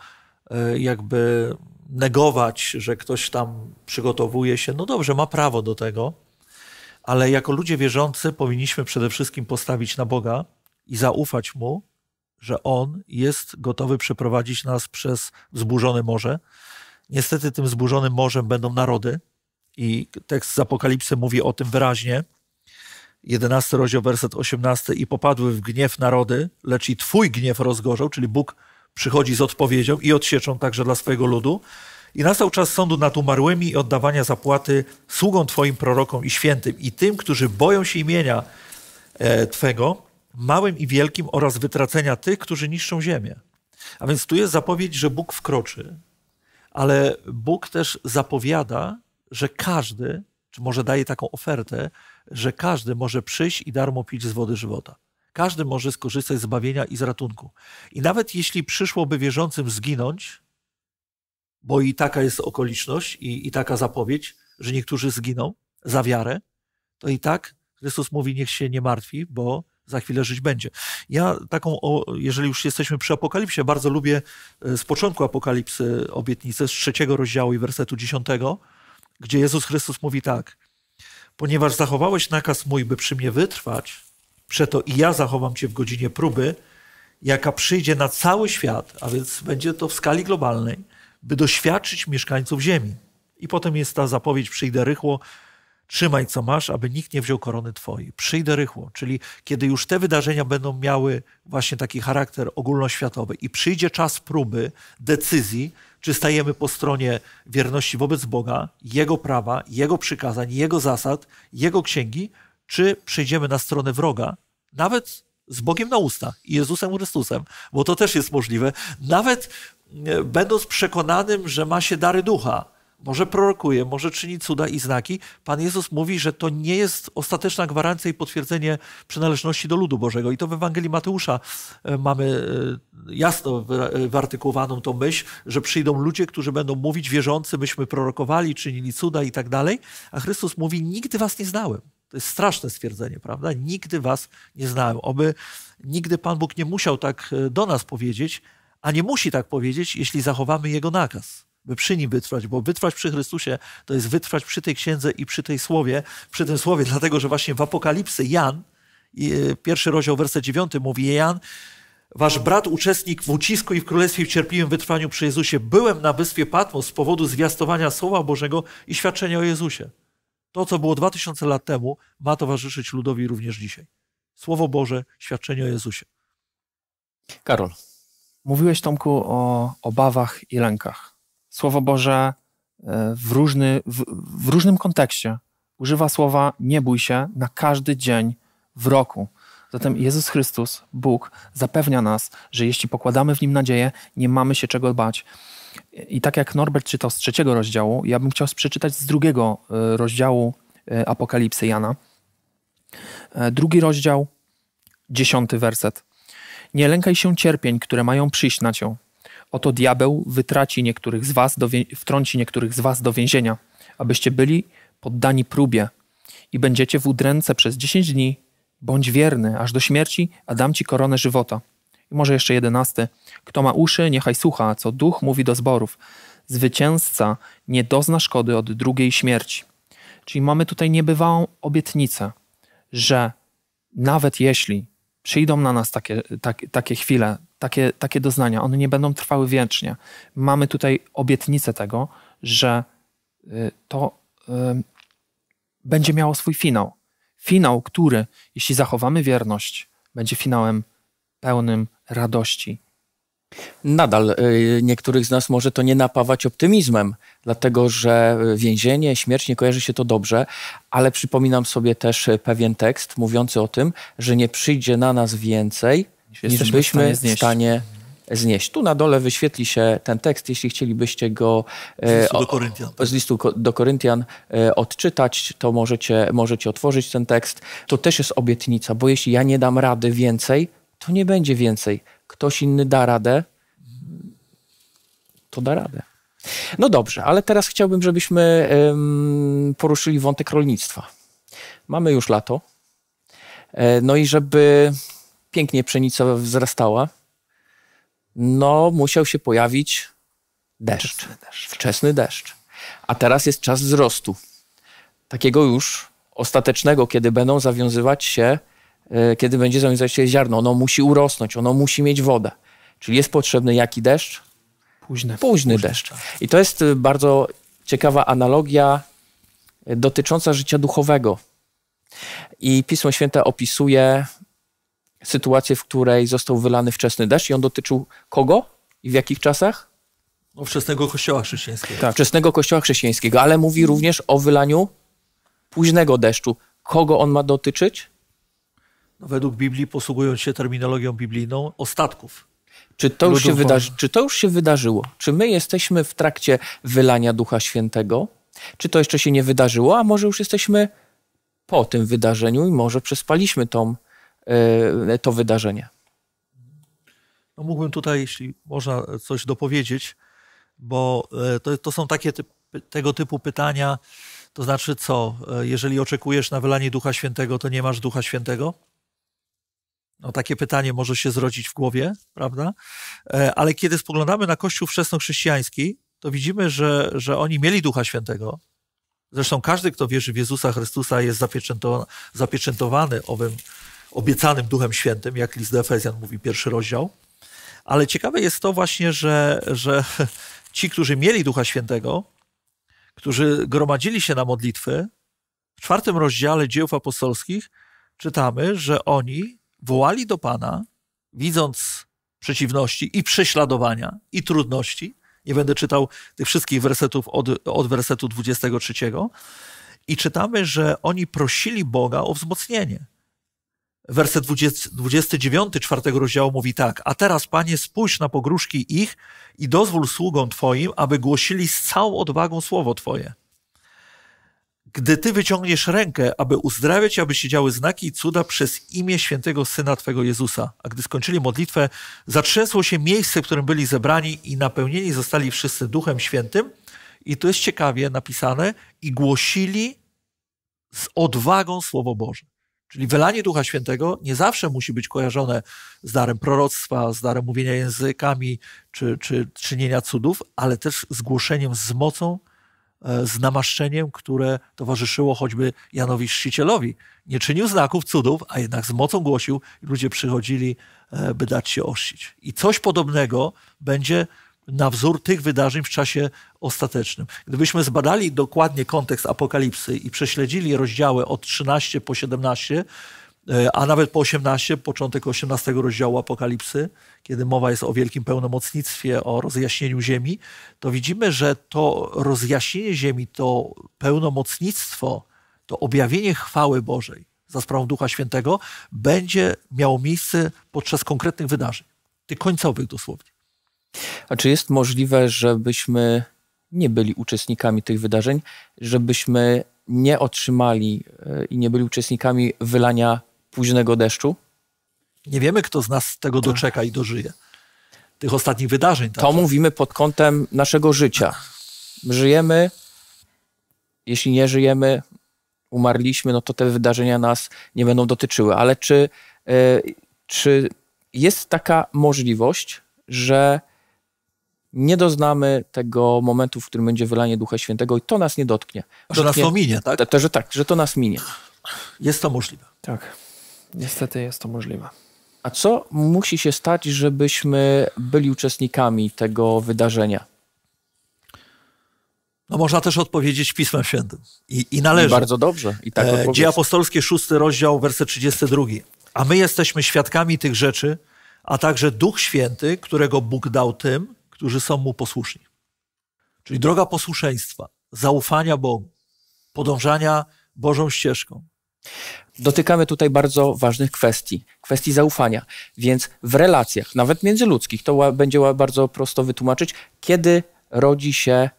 A: e, jakby negować, że ktoś tam przygotowuje się. No dobrze, ma prawo do tego, ale jako ludzie wierzący powinniśmy przede wszystkim postawić na Boga i zaufać Mu, że On jest gotowy przeprowadzić nas przez zburzone morze. Niestety tym zburzonym morzem będą narody i tekst z Apokalipsy mówi o tym wyraźnie. 11 rozdział, werset 18, i popadły w gniew narody, lecz i Twój gniew rozgorzał, czyli Bóg przychodzi z odpowiedzią i odsieczą także dla swojego ludu. I nastał czas sądu nad umarłymi i oddawania zapłaty sługom Twoim, prorokom i świętym i tym, którzy boją się imienia e, Twego, małym i wielkim oraz wytracenia tych, którzy niszczą ziemię. A więc tu jest zapowiedź, że Bóg wkroczy, ale Bóg też zapowiada, że każdy, czy może daje taką ofertę, że każdy może przyjść i darmo pić z wody żywota. Każdy może skorzystać z zbawienia i z ratunku. I nawet jeśli przyszłoby wierzącym zginąć, bo i taka jest okoliczność i, i taka zapowiedź, że niektórzy zginą za wiarę, to i tak Chrystus mówi, niech się nie martwi, bo za chwilę żyć będzie. Ja taką, jeżeli już jesteśmy przy Apokalipsie, bardzo lubię e, z początku Apokalipsy obietnicę, z trzeciego rozdziału i wersetu dziesiątego, gdzie Jezus Chrystus mówi tak: Ponieważ zachowałeś nakaz mój, by przy mnie wytrwać, przeto i ja zachowam cię w godzinie próby, jaka przyjdzie na cały świat, a więc będzie to w skali globalnej, by doświadczyć mieszkańców ziemi. I potem jest ta zapowiedź: przyjdę rychło, Trzymaj co masz, aby nikt nie wziął korony twojej. Przyjdę rychło, czyli kiedy już te wydarzenia będą miały właśnie taki charakter ogólnoświatowy i przyjdzie czas próby, decyzji, czy stajemy po stronie wierności wobec Boga, Jego prawa, Jego przykazań, Jego zasad, Jego księgi, czy przejdziemy na stronę wroga, nawet z Bogiem na usta i Jezusem Chrystusem, bo to też jest możliwe, nawet e, będąc przekonanym, że ma się dary ducha, może prorokuje, może czyni cuda i znaki. Pan Jezus mówi, że to nie jest ostateczna gwarancja i potwierdzenie przynależności do ludu Bożego. I to w Ewangelii Mateusza e, mamy e, jasno e, wyartykułowaną tą myśl, że przyjdą ludzie, którzy będą mówić wierzący, myśmy prorokowali, czynili cuda i tak dalej. A Chrystus mówi, nigdy was nie znałem. To jest straszne stwierdzenie, prawda? Nigdy was nie znałem. Oby nigdy Pan Bóg nie musiał tak do nas powiedzieć, a nie musi tak powiedzieć, jeśli zachowamy Jego nakaz by przy nim wytrwać, bo wytrwać przy Chrystusie to jest wytrwać przy tej księdze i przy tej słowie, przy tym słowie, dlatego że właśnie w Apokalipsy Jan, e, pierwszy rozdział, werset dziewiąty mówi Jan, Wasz brat uczestnik w ucisku i w królestwie w cierpliwym wytrwaniu przy Jezusie. Byłem na wyspie Patmos z powodu zwiastowania Słowa Bożego i świadczenia o Jezusie. To, co było 2000 lat temu, ma towarzyszyć ludowi również dzisiaj. Słowo Boże, świadczenie o Jezusie.
C: Karol. Mówiłeś, Tomku, o obawach i lękach. Słowo Boże e, w, różny, w, w różnym kontekście używa słowa nie bój się na każdy dzień w roku. Zatem Jezus Chrystus, Bóg, zapewnia nas, że jeśli pokładamy w Nim nadzieję, nie mamy się czego bać. I tak jak Norbert czytał z trzeciego rozdziału, ja bym chciał przeczytać z drugiego e, rozdziału e, Apokalipsy Jana. Drugi rozdział, dziesiąty werset. Nie lękaj się cierpień, które mają przyjść na cię. Oto diabeł wytraci niektórych z was, do, wtrąci niektórych z was do więzienia, abyście byli poddani próbie i będziecie w udręce przez 10 dni. Bądź wierny aż do śmierci, a dam ci koronę żywota. I może jeszcze jedenasty. Kto ma uszy, niechaj słucha, co duch mówi do zborów. Zwycięzca nie dozna szkody od drugiej śmierci. Czyli mamy tutaj niebywałą obietnicę, że nawet jeśli przyjdą na nas takie, tak, takie chwile, takie, takie doznania. One nie będą trwały wiecznie. Mamy tutaj obietnicę tego, że y, to będzie miało swój finał. Finał, który, jeśli zachowamy wierność, będzie finałem pełnym radości.
B: Nadal y, niektórych z nas może to nie napawać optymizmem, dlatego że y, więzienie, śmierć nie kojarzy się to dobrze, ale przypominam sobie też pewien tekst mówiący o tym, że nie przyjdzie na nas więcej niż jesteśmy w stanie, stanie znieść. Tu na dole wyświetli się ten tekst, jeśli chcielibyście go z listu e, do Koryntian, tak. z listu do Koryntian e, odczytać, to możecie, możecie otworzyć ten tekst. To też jest obietnica, bo jeśli ja nie dam rady więcej, to nie będzie więcej. Ktoś inny da radę, to da radę. No dobrze, ale teraz chciałbym, żebyśmy poruszyli wątek rolnictwa. Mamy już lato. E, no i żeby pięknie pszenica wzrastała, no musiał się pojawić deszcz, wczesny deszcz. Wczesny deszcz. A teraz jest czas wzrostu. Takiego już ostatecznego, kiedy będą zawiązywać się, e, kiedy będzie zawiązywać się ziarno. Ono musi urosnąć, ono musi mieć wodę. Czyli jest potrzebny jaki deszcz?
C: Późny. Późny, Późny
B: deszcz. I to jest e, bardzo ciekawa analogia e, dotycząca życia duchowego. I Pismo Święte opisuje sytuację, w której został wylany wczesny deszcz i on dotyczył kogo i w jakich czasach?
A: O no, wczesnego kościoła chrześcijańskiego. Tak,
B: wczesnego kościoła chrześcijańskiego, ale mówi również o wylaniu
A: późnego deszczu. Kogo on ma dotyczyć? No, według Biblii, posługując się terminologią biblijną, ostatków. Czy to, już się wydarzy,
B: czy to już się wydarzyło? Czy my jesteśmy w trakcie wylania Ducha Świętego? Czy to jeszcze się nie wydarzyło? A może już jesteśmy po tym wydarzeniu i może przespaliśmy tą E, to wydarzenie.
A: No mógłbym tutaj, jeśli można, coś dopowiedzieć, bo e, to, to są takie tego typu pytania. To znaczy, co, e, jeżeli oczekujesz na wylanie Ducha Świętego, to nie masz Ducha Świętego? No, takie pytanie może się zrodzić w głowie, prawda? Ale kiedy spoglądamy na Kościół wczesnochrześcijański, to widzimy, że, że oni mieli Ducha Świętego. Zresztą każdy, kto wierzy w Jezusa Chrystusa, jest zapieczętowany owym obiecanym Duchem Świętym, jak list do Efezjan mówi pierwszy rozdział. Ale ciekawe jest to właśnie, że, że ci, którzy mieli Ducha Świętego, którzy gromadzili się na modlitwy, w czwartym rozdziale dzieł apostolskich czytamy, że oni wołali do Pana, widząc przeciwności i prześladowania i trudności. Nie będę czytał tych wszystkich wersetów od, od wersetu 23. I czytamy, że oni prosili Boga o wzmocnienie. Werset 20, 29 czwartego rozdziału mówi tak: A teraz, panie, spójrz na pogróżki ich i dozwól sługom twoim, aby głosili z całą odwagą słowo twoje. Gdy ty wyciągniesz rękę, aby uzdrawiać, aby się działy znaki i cuda przez imię świętego syna twego Jezusa. A gdy skończyli modlitwę, zatrzęsło się miejsce, w którym byli zebrani i napełnieni zostali wszyscy duchem świętym. I to jest ciekawie napisane: i głosili z odwagą słowo Boże. Czyli wylanie Ducha Świętego nie zawsze musi być kojarzone z darem proroctwa, z darem mówienia językami czy, czy czynienia cudów, ale też z głoszeniem z mocą, e, z namaszczeniem, które towarzyszyło choćby Janowi Chrzcicielowi. Nie czynił znaków, cudów, a jednak z mocą głosił i ludzie przychodzili, e, by dać się ościć. I coś podobnego będzie na wzór tych wydarzeń w czasie ostatecznym. Gdybyśmy zbadali dokładnie kontekst Apokalipsy i prześledzili rozdziały od 13 po 17, e, a nawet po 18, początek 18 rozdziału Apokalipsy, kiedy mowa jest o wielkim pełnomocnictwie, o rozjaśnieniu ziemi, to widzimy, że to rozjaśnienie ziemi, to pełnomocnictwo, to objawienie chwały Bożej za sprawą Ducha Świętego będzie miało miejsce podczas konkretnych wydarzeń, tych końcowych dosłownie.
B: A czy jest możliwe, żebyśmy nie byli uczestnikami tych wydarzeń, żebyśmy nie otrzymali e, i nie byli uczestnikami wylania późnego deszczu? Nie wiemy, kto z nas tego tak. doczeka i dożyje. Tych ostatnich wydarzeń. Tak. To mówimy pod kątem naszego życia. Żyjemy, jeśli nie żyjemy, umarliśmy, no to te wydarzenia nas nie będą dotyczyły. Ale czy, e, czy jest taka możliwość, że nie doznamy tego momentu, w którym będzie wylanie Ducha Świętego i to nas nie dotknie. Że nas to minie, tak? To że tak, że to nas minie.
C: Jest to możliwe. Tak, niestety jest to możliwe.
B: A co musi się stać, żebyśmy byli uczestnikami tego wydarzenia?
A: No można też odpowiedzieć Pismem Świętym. I, i należy. I bardzo dobrze. I tak e, Dzieje apostolskie, szósty rozdział, werset 32. A my jesteśmy świadkami tych rzeczy, a także Duch Święty, którego Bóg dał tym, którzy są mu posłuszni. Czyli droga posłuszeństwa, zaufania Bogu, podążania Bożą ścieżką. Dotykamy tutaj bardzo ważnych kwestii, kwestii zaufania.
B: Więc w relacjach, nawet międzyludzkich, to będzie bardzo prosto wytłumaczyć, kiedy
C: rodzi się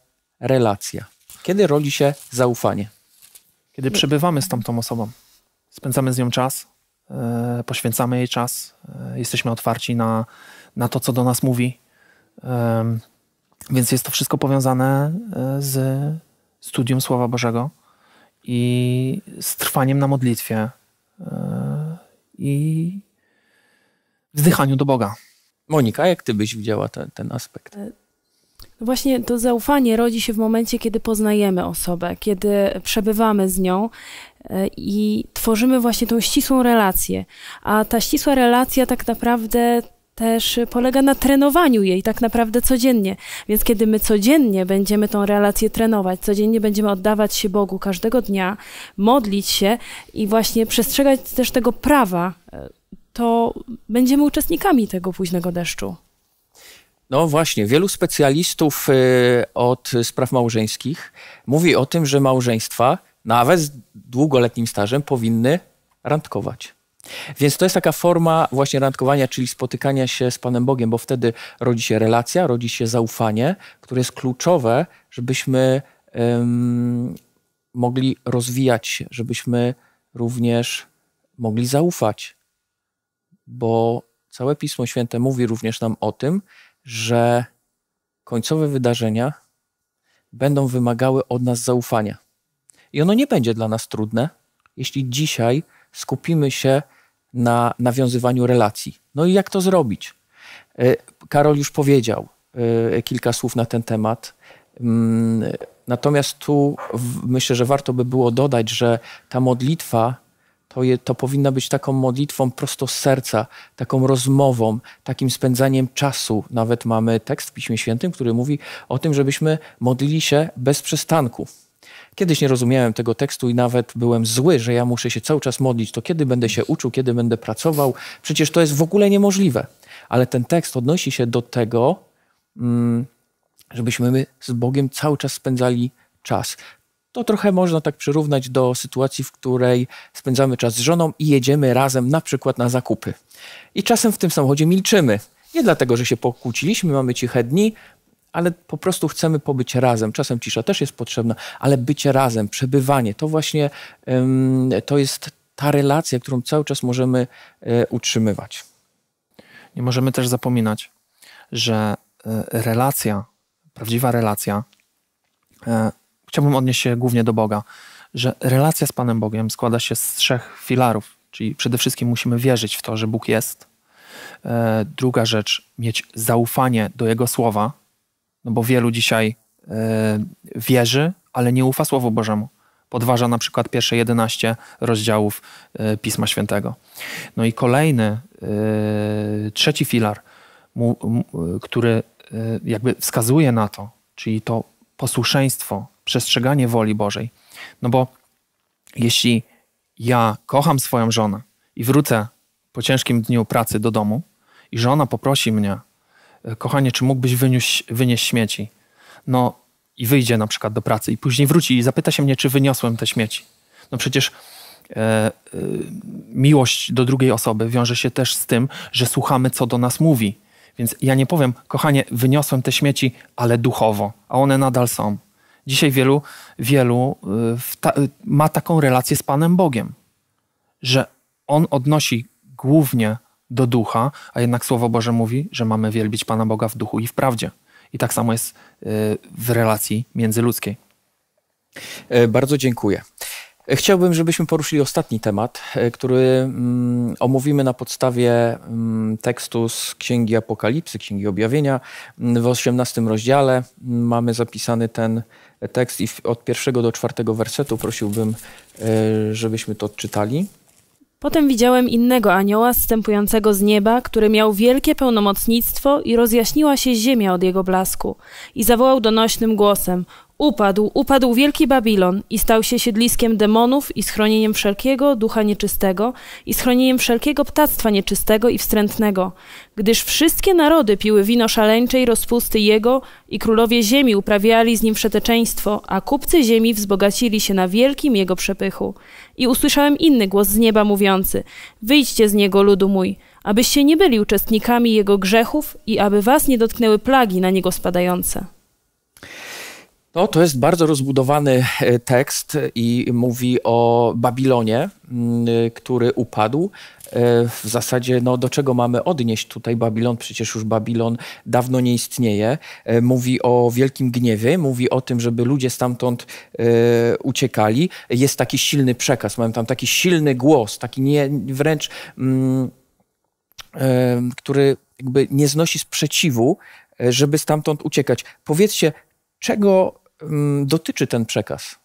C: relacja, kiedy rodzi się zaufanie. Kiedy przebywamy z tamtą osobą, spędzamy z nią czas, e, poświęcamy jej czas, e, jesteśmy otwarci na, na to, co do nas mówi, więc jest to wszystko powiązane e, z studium Słowa Bożego i z trwaniem na modlitwie e, i wzdychaniu do Boga. Monika, jak ty byś widziała ten, ten aspekt?
D: E, no właśnie to zaufanie rodzi się w momencie, kiedy poznajemy osobę, kiedy przebywamy z nią i tworzymy właśnie tą ścisłą relację. A ta ścisła relacja tak naprawdę też polega na trenowaniu jej tak naprawdę codziennie. Więc kiedy my codziennie będziemy tą relację trenować, codziennie będziemy oddawać się Bogu każdego dnia, modlić się i właśnie przestrzegać też tego prawa, e, to będziemy uczestnikami tego późnego deszczu.
B: No właśnie, wielu specjalistów e, od spraw małżeńskich mówi o tym, że małżeństwa, nawet z długoletnim stażem, powinny randkować. Więc to jest taka forma właśnie randkowania, czyli spotykania się z Panem Bogiem, bo wtedy rodzi się relacja, rodzi się zaufanie, które jest kluczowe, żebyśmy um, mogli rozwijać się, żebyśmy również mogli zaufać. Bo całe Pismo Święte mówi również nam o tym, że końcowe wydarzenia będą wymagały od nas zaufania. I ono nie będzie dla nas trudne, jeśli dzisiaj skupimy się na nawiązywaniu relacji. No i jak to zrobić? E, Karol już powiedział e, kilka słów na ten temat. Mm, natomiast tu myślę, że warto by było dodać, że ta modlitwa to, je, to powinna być taką modlitwą prosto z serca, taką rozmową, takim spędzaniem czasu. Nawet mamy tekst w Piśmie Świętym, który mówi o tym, żebyśmy modlili się bez przystanku. Kiedyś nie rozumiałem tego tekstu i nawet byłem zły, że ja muszę się cały czas modlić. To kiedy będę się uczył, kiedy będę pracował? Przecież to jest w ogóle niemożliwe. Ale ten tekst odnosi się do tego, mm, żebyśmy my z Bogiem cały czas spędzali czas. To trochę można tak przyrównać do sytuacji, w której spędzamy czas z żoną i jedziemy razem na przykład na zakupy. I czasem w tym samochodzie milczymy. Nie dlatego, że się pokłóciliśmy, mamy ciche dni, ale po prostu chcemy pobyć razem. Czasem cisza też jest potrzebna, ale bycie razem, przebywanie, to właśnie to jest ta relacja, którą cały czas możemy e, utrzymywać.
C: Nie możemy też zapominać, że e, relacja, prawdziwa relacja, e, chciałbym odnieść się głównie do Boga, że relacja z Panem Bogiem składa się z trzech filarów, czyli przede wszystkim musimy wierzyć w to, że Bóg jest. Druga rzecz, mieć zaufanie do Jego słowa, no bo wielu dzisiaj y, wierzy, ale nie ufa Słowu Bożemu. Podważa na przykład pierwsze 11 rozdziałów e, Pisma Świętego. No i kolejny, e, trzeci filar, mu, który jakby wskazuje na to, czyli to posłuszeństwo, przestrzeganie woli Bożej. No bo jeśli ja kocham swoją żonę i wrócę po ciężkim dniu pracy do domu i żona poprosi mnie E, kochanie, czy mógłbyś wynieść, wynieść śmieci? No i wyjdzie na przykład do pracy i później wróci i zapyta się mnie, czy wyniosłem te śmieci. No przecież e, e, miłość do drugiej osoby wiąże się też z tym, że słuchamy, co do nas mówi. Więc ja nie powiem, kochanie, wyniosłem te śmieci, ale duchowo, a one nadal są. Dzisiaj wielu, wielu e, ta, e, ma taką relację z Panem Bogiem, że on odnosi głównie do ducha, a jednak Słowo Boże mówi, że mamy wielbić Pana Boga w duchu i w prawdzie. I tak samo jest e, w relacji międzyludzkiej. E, bardzo dziękuję. E,
B: chciałbym, żebyśmy poruszyli ostatni temat, który mm, omówimy na podstawie mm, tekstu z Księgi Apokalipsy, Księgi Objawienia. Mm, w 18 rozdziale mamy zapisany ten tekst i od pierwszego do czwartego wersetu prosiłbym, żebyśmy to odczytali.
D: Potem widziałem innego anioła zstępującego z nieba, który miał wielkie pełnomocnictwo i rozjaśniła się ziemia od jego blasku. I zawołał donośnym głosem: Upadł, upadł wielki Babilon i stał się siedliskiem demonów i schronieniem wszelkiego ducha nieczystego i schronieniem wszelkiego ptactwa nieczystego i wstrętnego, gdyż wszystkie narody piły wino szaleńczej rozpusty jego i królowie ziemi uprawiali z nim przeteczeństwo, a kupcy ziemi wzbogacili się na wielkim jego przepychu. I usłyszałem inny głos z nieba mówiący, wyjdźcie z niego ludu mój, abyście nie byli uczestnikami jego grzechów i aby was nie dotknęły plagi na niego spadające.
B: No, to jest bardzo rozbudowany e, tekst i mówi o Babilonie, mm, e, który upadł. E, w zasadzie, no, do czego mamy odnieść tutaj Babilon? Przecież już Babilon dawno nie istnieje. Mówi o wielkim gniewie, mówi o tym, żeby ludzie stamtąd uciekali. Jest taki silny przekaz, mam tam taki silny głos, taki nie, wręcz, mm, który jakby nie znosi sprzeciwu, żeby stamtąd uciekać. Powiedzcie, czego Mm, dotyczy ten przekaz?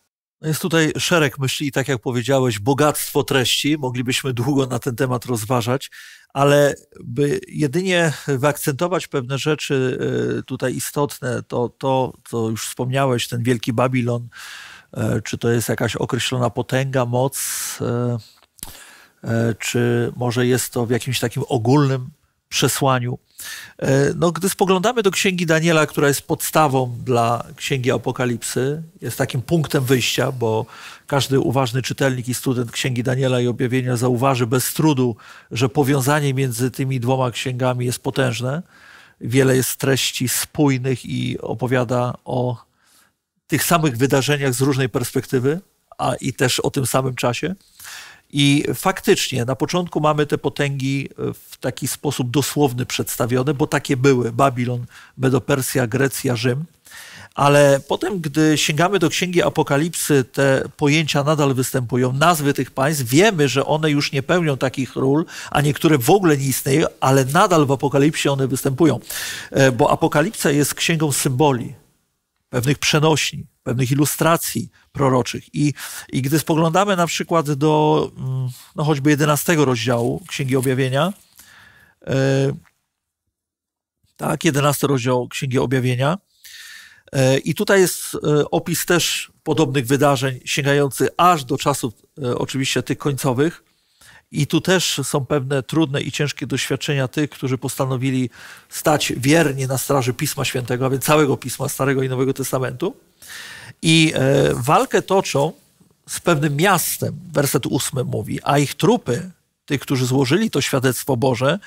A: No jest tutaj szereg myśli i tak jak powiedziałeś, bogactwo treści. Moglibyśmy długo na ten temat rozważać, ale by jedynie wyakcentować pewne rzeczy e, tutaj istotne, to to, co już wspomniałeś, ten wielki Babilon, e, czy to jest jakaś określona potęga, moc, e, czy może jest to w jakimś takim ogólnym przesłaniu. E, no, gdy spoglądamy do Księgi Daniela, która jest podstawą dla Księgi Apokalipsy, jest takim punktem wyjścia, bo każdy uważny czytelnik i student Księgi Daniela i Objawienia zauważy bez trudu, że powiązanie między tymi dwoma księgami jest potężne. Wiele jest treści spójnych i opowiada o tych samych wydarzeniach z różnej perspektywy, a i też o tym samym czasie. I faktycznie na początku mamy te potęgi e, w taki sposób dosłowny przedstawione, bo takie były: Babilon, Medopersja, Grecja, Rzym. Ale potem, gdy sięgamy do Księgi Apokalipsy, te pojęcia nadal występują, nazwy tych państw, wiemy, że one już nie pełnią takich ról, a niektóre w ogóle nie istnieją, ale nadal w Apokalipsie one występują, e, bo Apokalipsa jest księgą symboli pewnych przenośni, pewnych ilustracji proroczych. I, i gdy spoglądamy na przykład do mm, no choćby 11 rozdziału Księgi Objawienia, e, tak, 11 rozdział Księgi Objawienia, e, i tutaj jest e, opis też podobnych wydarzeń sięgający aż do czasów oczywiście tych końcowych, i tu też są pewne trudne i ciężkie doświadczenia tych, którzy postanowili stać wiernie na straży Pisma Świętego, a więc całego Pisma Starego i Nowego Testamentu. I e, walkę toczą z pewnym miastem, werset ósmy mówi, a ich trupy, tych, którzy złożyli to świadectwo Boże,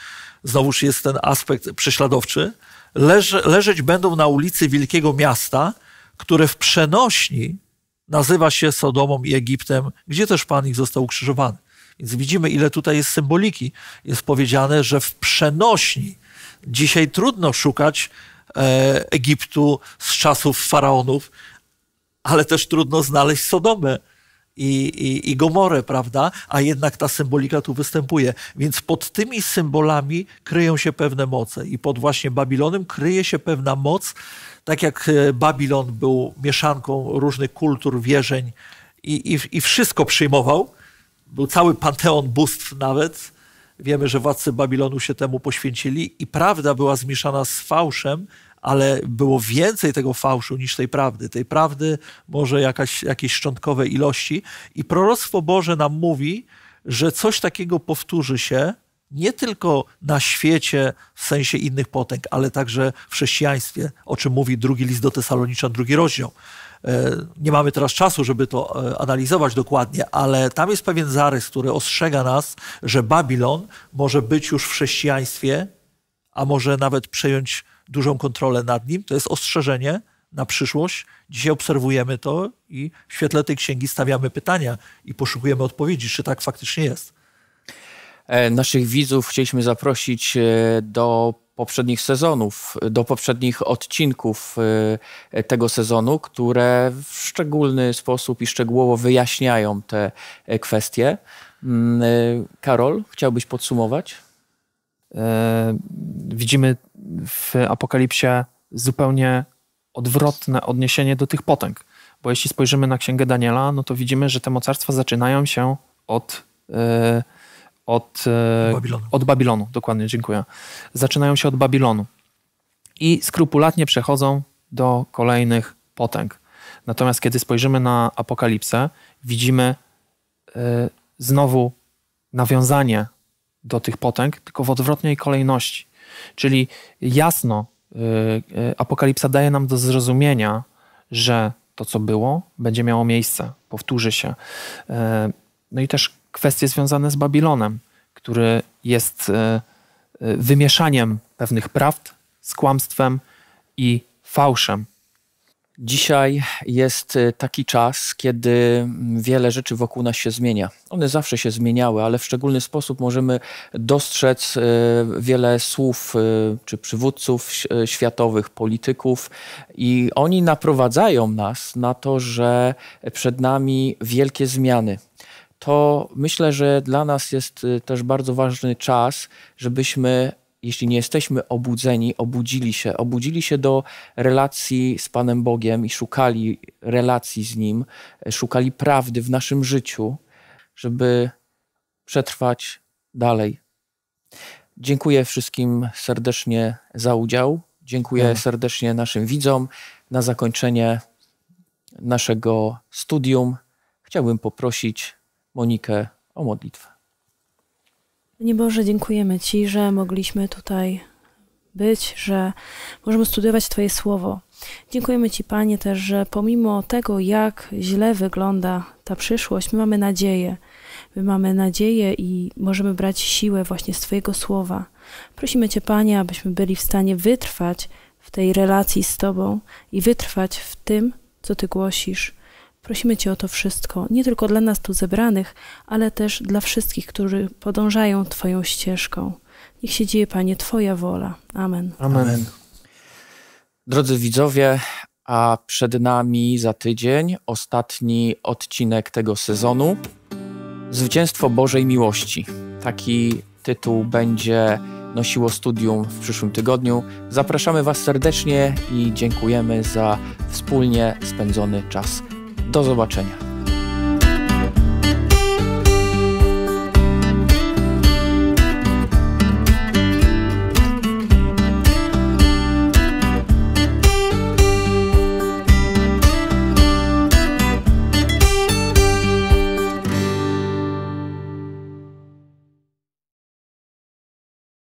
A: znowuż jest ten aspekt prześladowczy, leże, leżeć będą na ulicy wielkiego miasta, które w przenośni nazywa się Sodomą i Egiptem, gdzie też Pan ich został ukrzyżowany. Więc widzimy, ile tutaj jest symboliki. Jest powiedziane, że w przenośni. Dzisiaj trudno szukać e, Egiptu z czasów faraonów, ale też trudno znaleźć Sodomę i, i, i Gomorę, prawda? A jednak ta symbolika tu występuje. Więc pod tymi symbolami kryją się pewne moce. I pod właśnie Babilonem kryje się pewna moc, tak jak e, Babilon był mieszanką różnych kultur, wierzeń i, i, i wszystko przyjmował, był cały panteon bóstw nawet. Wiemy, że władcy Babilonu się temu poświęcili i prawda była zmieszana z fałszem, ale było więcej tego fałszu niż tej prawdy. Tej prawdy może jakaś, jakieś szczątkowe ilości. I proroctwo Boże nam mówi, że coś takiego powtórzy się nie tylko na świecie w sensie innych potęg, ale także w chrześcijaństwie, o czym mówi drugi list do Tesalonicza, drugi rozdział. E, nie mamy teraz czasu, żeby to e, analizować dokładnie, ale tam jest pewien zarys, który ostrzega nas, że Babilon może być już w chrześcijaństwie, a może nawet przejąć dużą kontrolę nad nim. To jest ostrzeżenie na przyszłość. Dzisiaj obserwujemy to i w świetle tej księgi stawiamy pytania i poszukujemy odpowiedzi, czy tak faktycznie jest.
B: E, naszych widzów chcieliśmy zaprosić do poprzednich sezonów, do poprzednich odcinków e, tego sezonu, które w szczególny sposób i szczegółowo wyjaśniają te
C: e, kwestie. Mm, e, Karol, chciałbyś podsumować? Widzimy w Apokalipsie zupełnie odwrotne odniesienie do tych potęg. Bo jeśli spojrzymy na Księgę Daniela, no to widzimy, że te mocarstwa zaczynają się od E, od Babilonu. od Babilonu. Dokładnie, dziękuję. Zaczynają się od Babilonu i skrupulatnie przechodzą do kolejnych potęg. Natomiast kiedy spojrzymy na Apokalipsę, widzimy y, znowu nawiązanie do tych potęg, tylko w odwrotnej kolejności. Czyli jasno y, y, Apokalipsa daje nam do zrozumienia, że to, co było, będzie miało miejsce, powtórzy się. No i też kwestie związane z Babilonem, który jest e, e, wymieszaniem pewnych prawd z kłamstwem i fałszem. Dzisiaj jest e, taki czas, kiedy wiele rzeczy wokół nas się
B: zmienia. One zawsze się zmieniały, ale w szczególny sposób możemy dostrzec wiele słów czy przywódców światowych, polityków, i oni naprowadzają nas na to, że przed nami wielkie zmiany to myślę, że dla nas jest y, też bardzo ważny czas, żebyśmy jeśli nie jesteśmy obudzeni, obudzili się, obudzili się do relacji z Panem Bogiem i szukali relacji z Nim, y, szukali prawdy w naszym życiu, żeby przetrwać dalej. Dziękuję wszystkim serdecznie za udział. Dziękuję serdecznie naszym widzom. Na zakończenie naszego studium chciałbym poprosić Monikę o modlitwę.
D: Panie Boże, dziękujemy Ci, że mogliśmy tutaj być, że możemy studiować Twoje słowo. Dziękujemy Ci, Panie, też, że pomimo tego, jak źle wygląda ta przyszłość, my mamy nadzieję. My mamy nadzieję i możemy brać siłę właśnie z Twojego słowa. Prosimy Cię, Panie, abyśmy byli w stanie wytrwać w tej relacji z Tobą i wytrwać w tym, co Ty głosisz. Prosimy Cię o to wszystko, nie tylko dla nas tu zebranych, ale też dla wszystkich, którzy podążają Twoją ścieżką. Niech się dzieje, Panie, Twoja wola. Amen. Amen. Amen.
B: Drodzy widzowie, a przed nami za tydzień ostatni odcinek tego sezonu. Zwycięstwo Bożej Miłości. Taki tytuł będzie nosiło studium w przyszłym tygodniu. Zapraszamy Was serdecznie i dziękujemy za wspólnie spędzony czas. Do zobaczenia.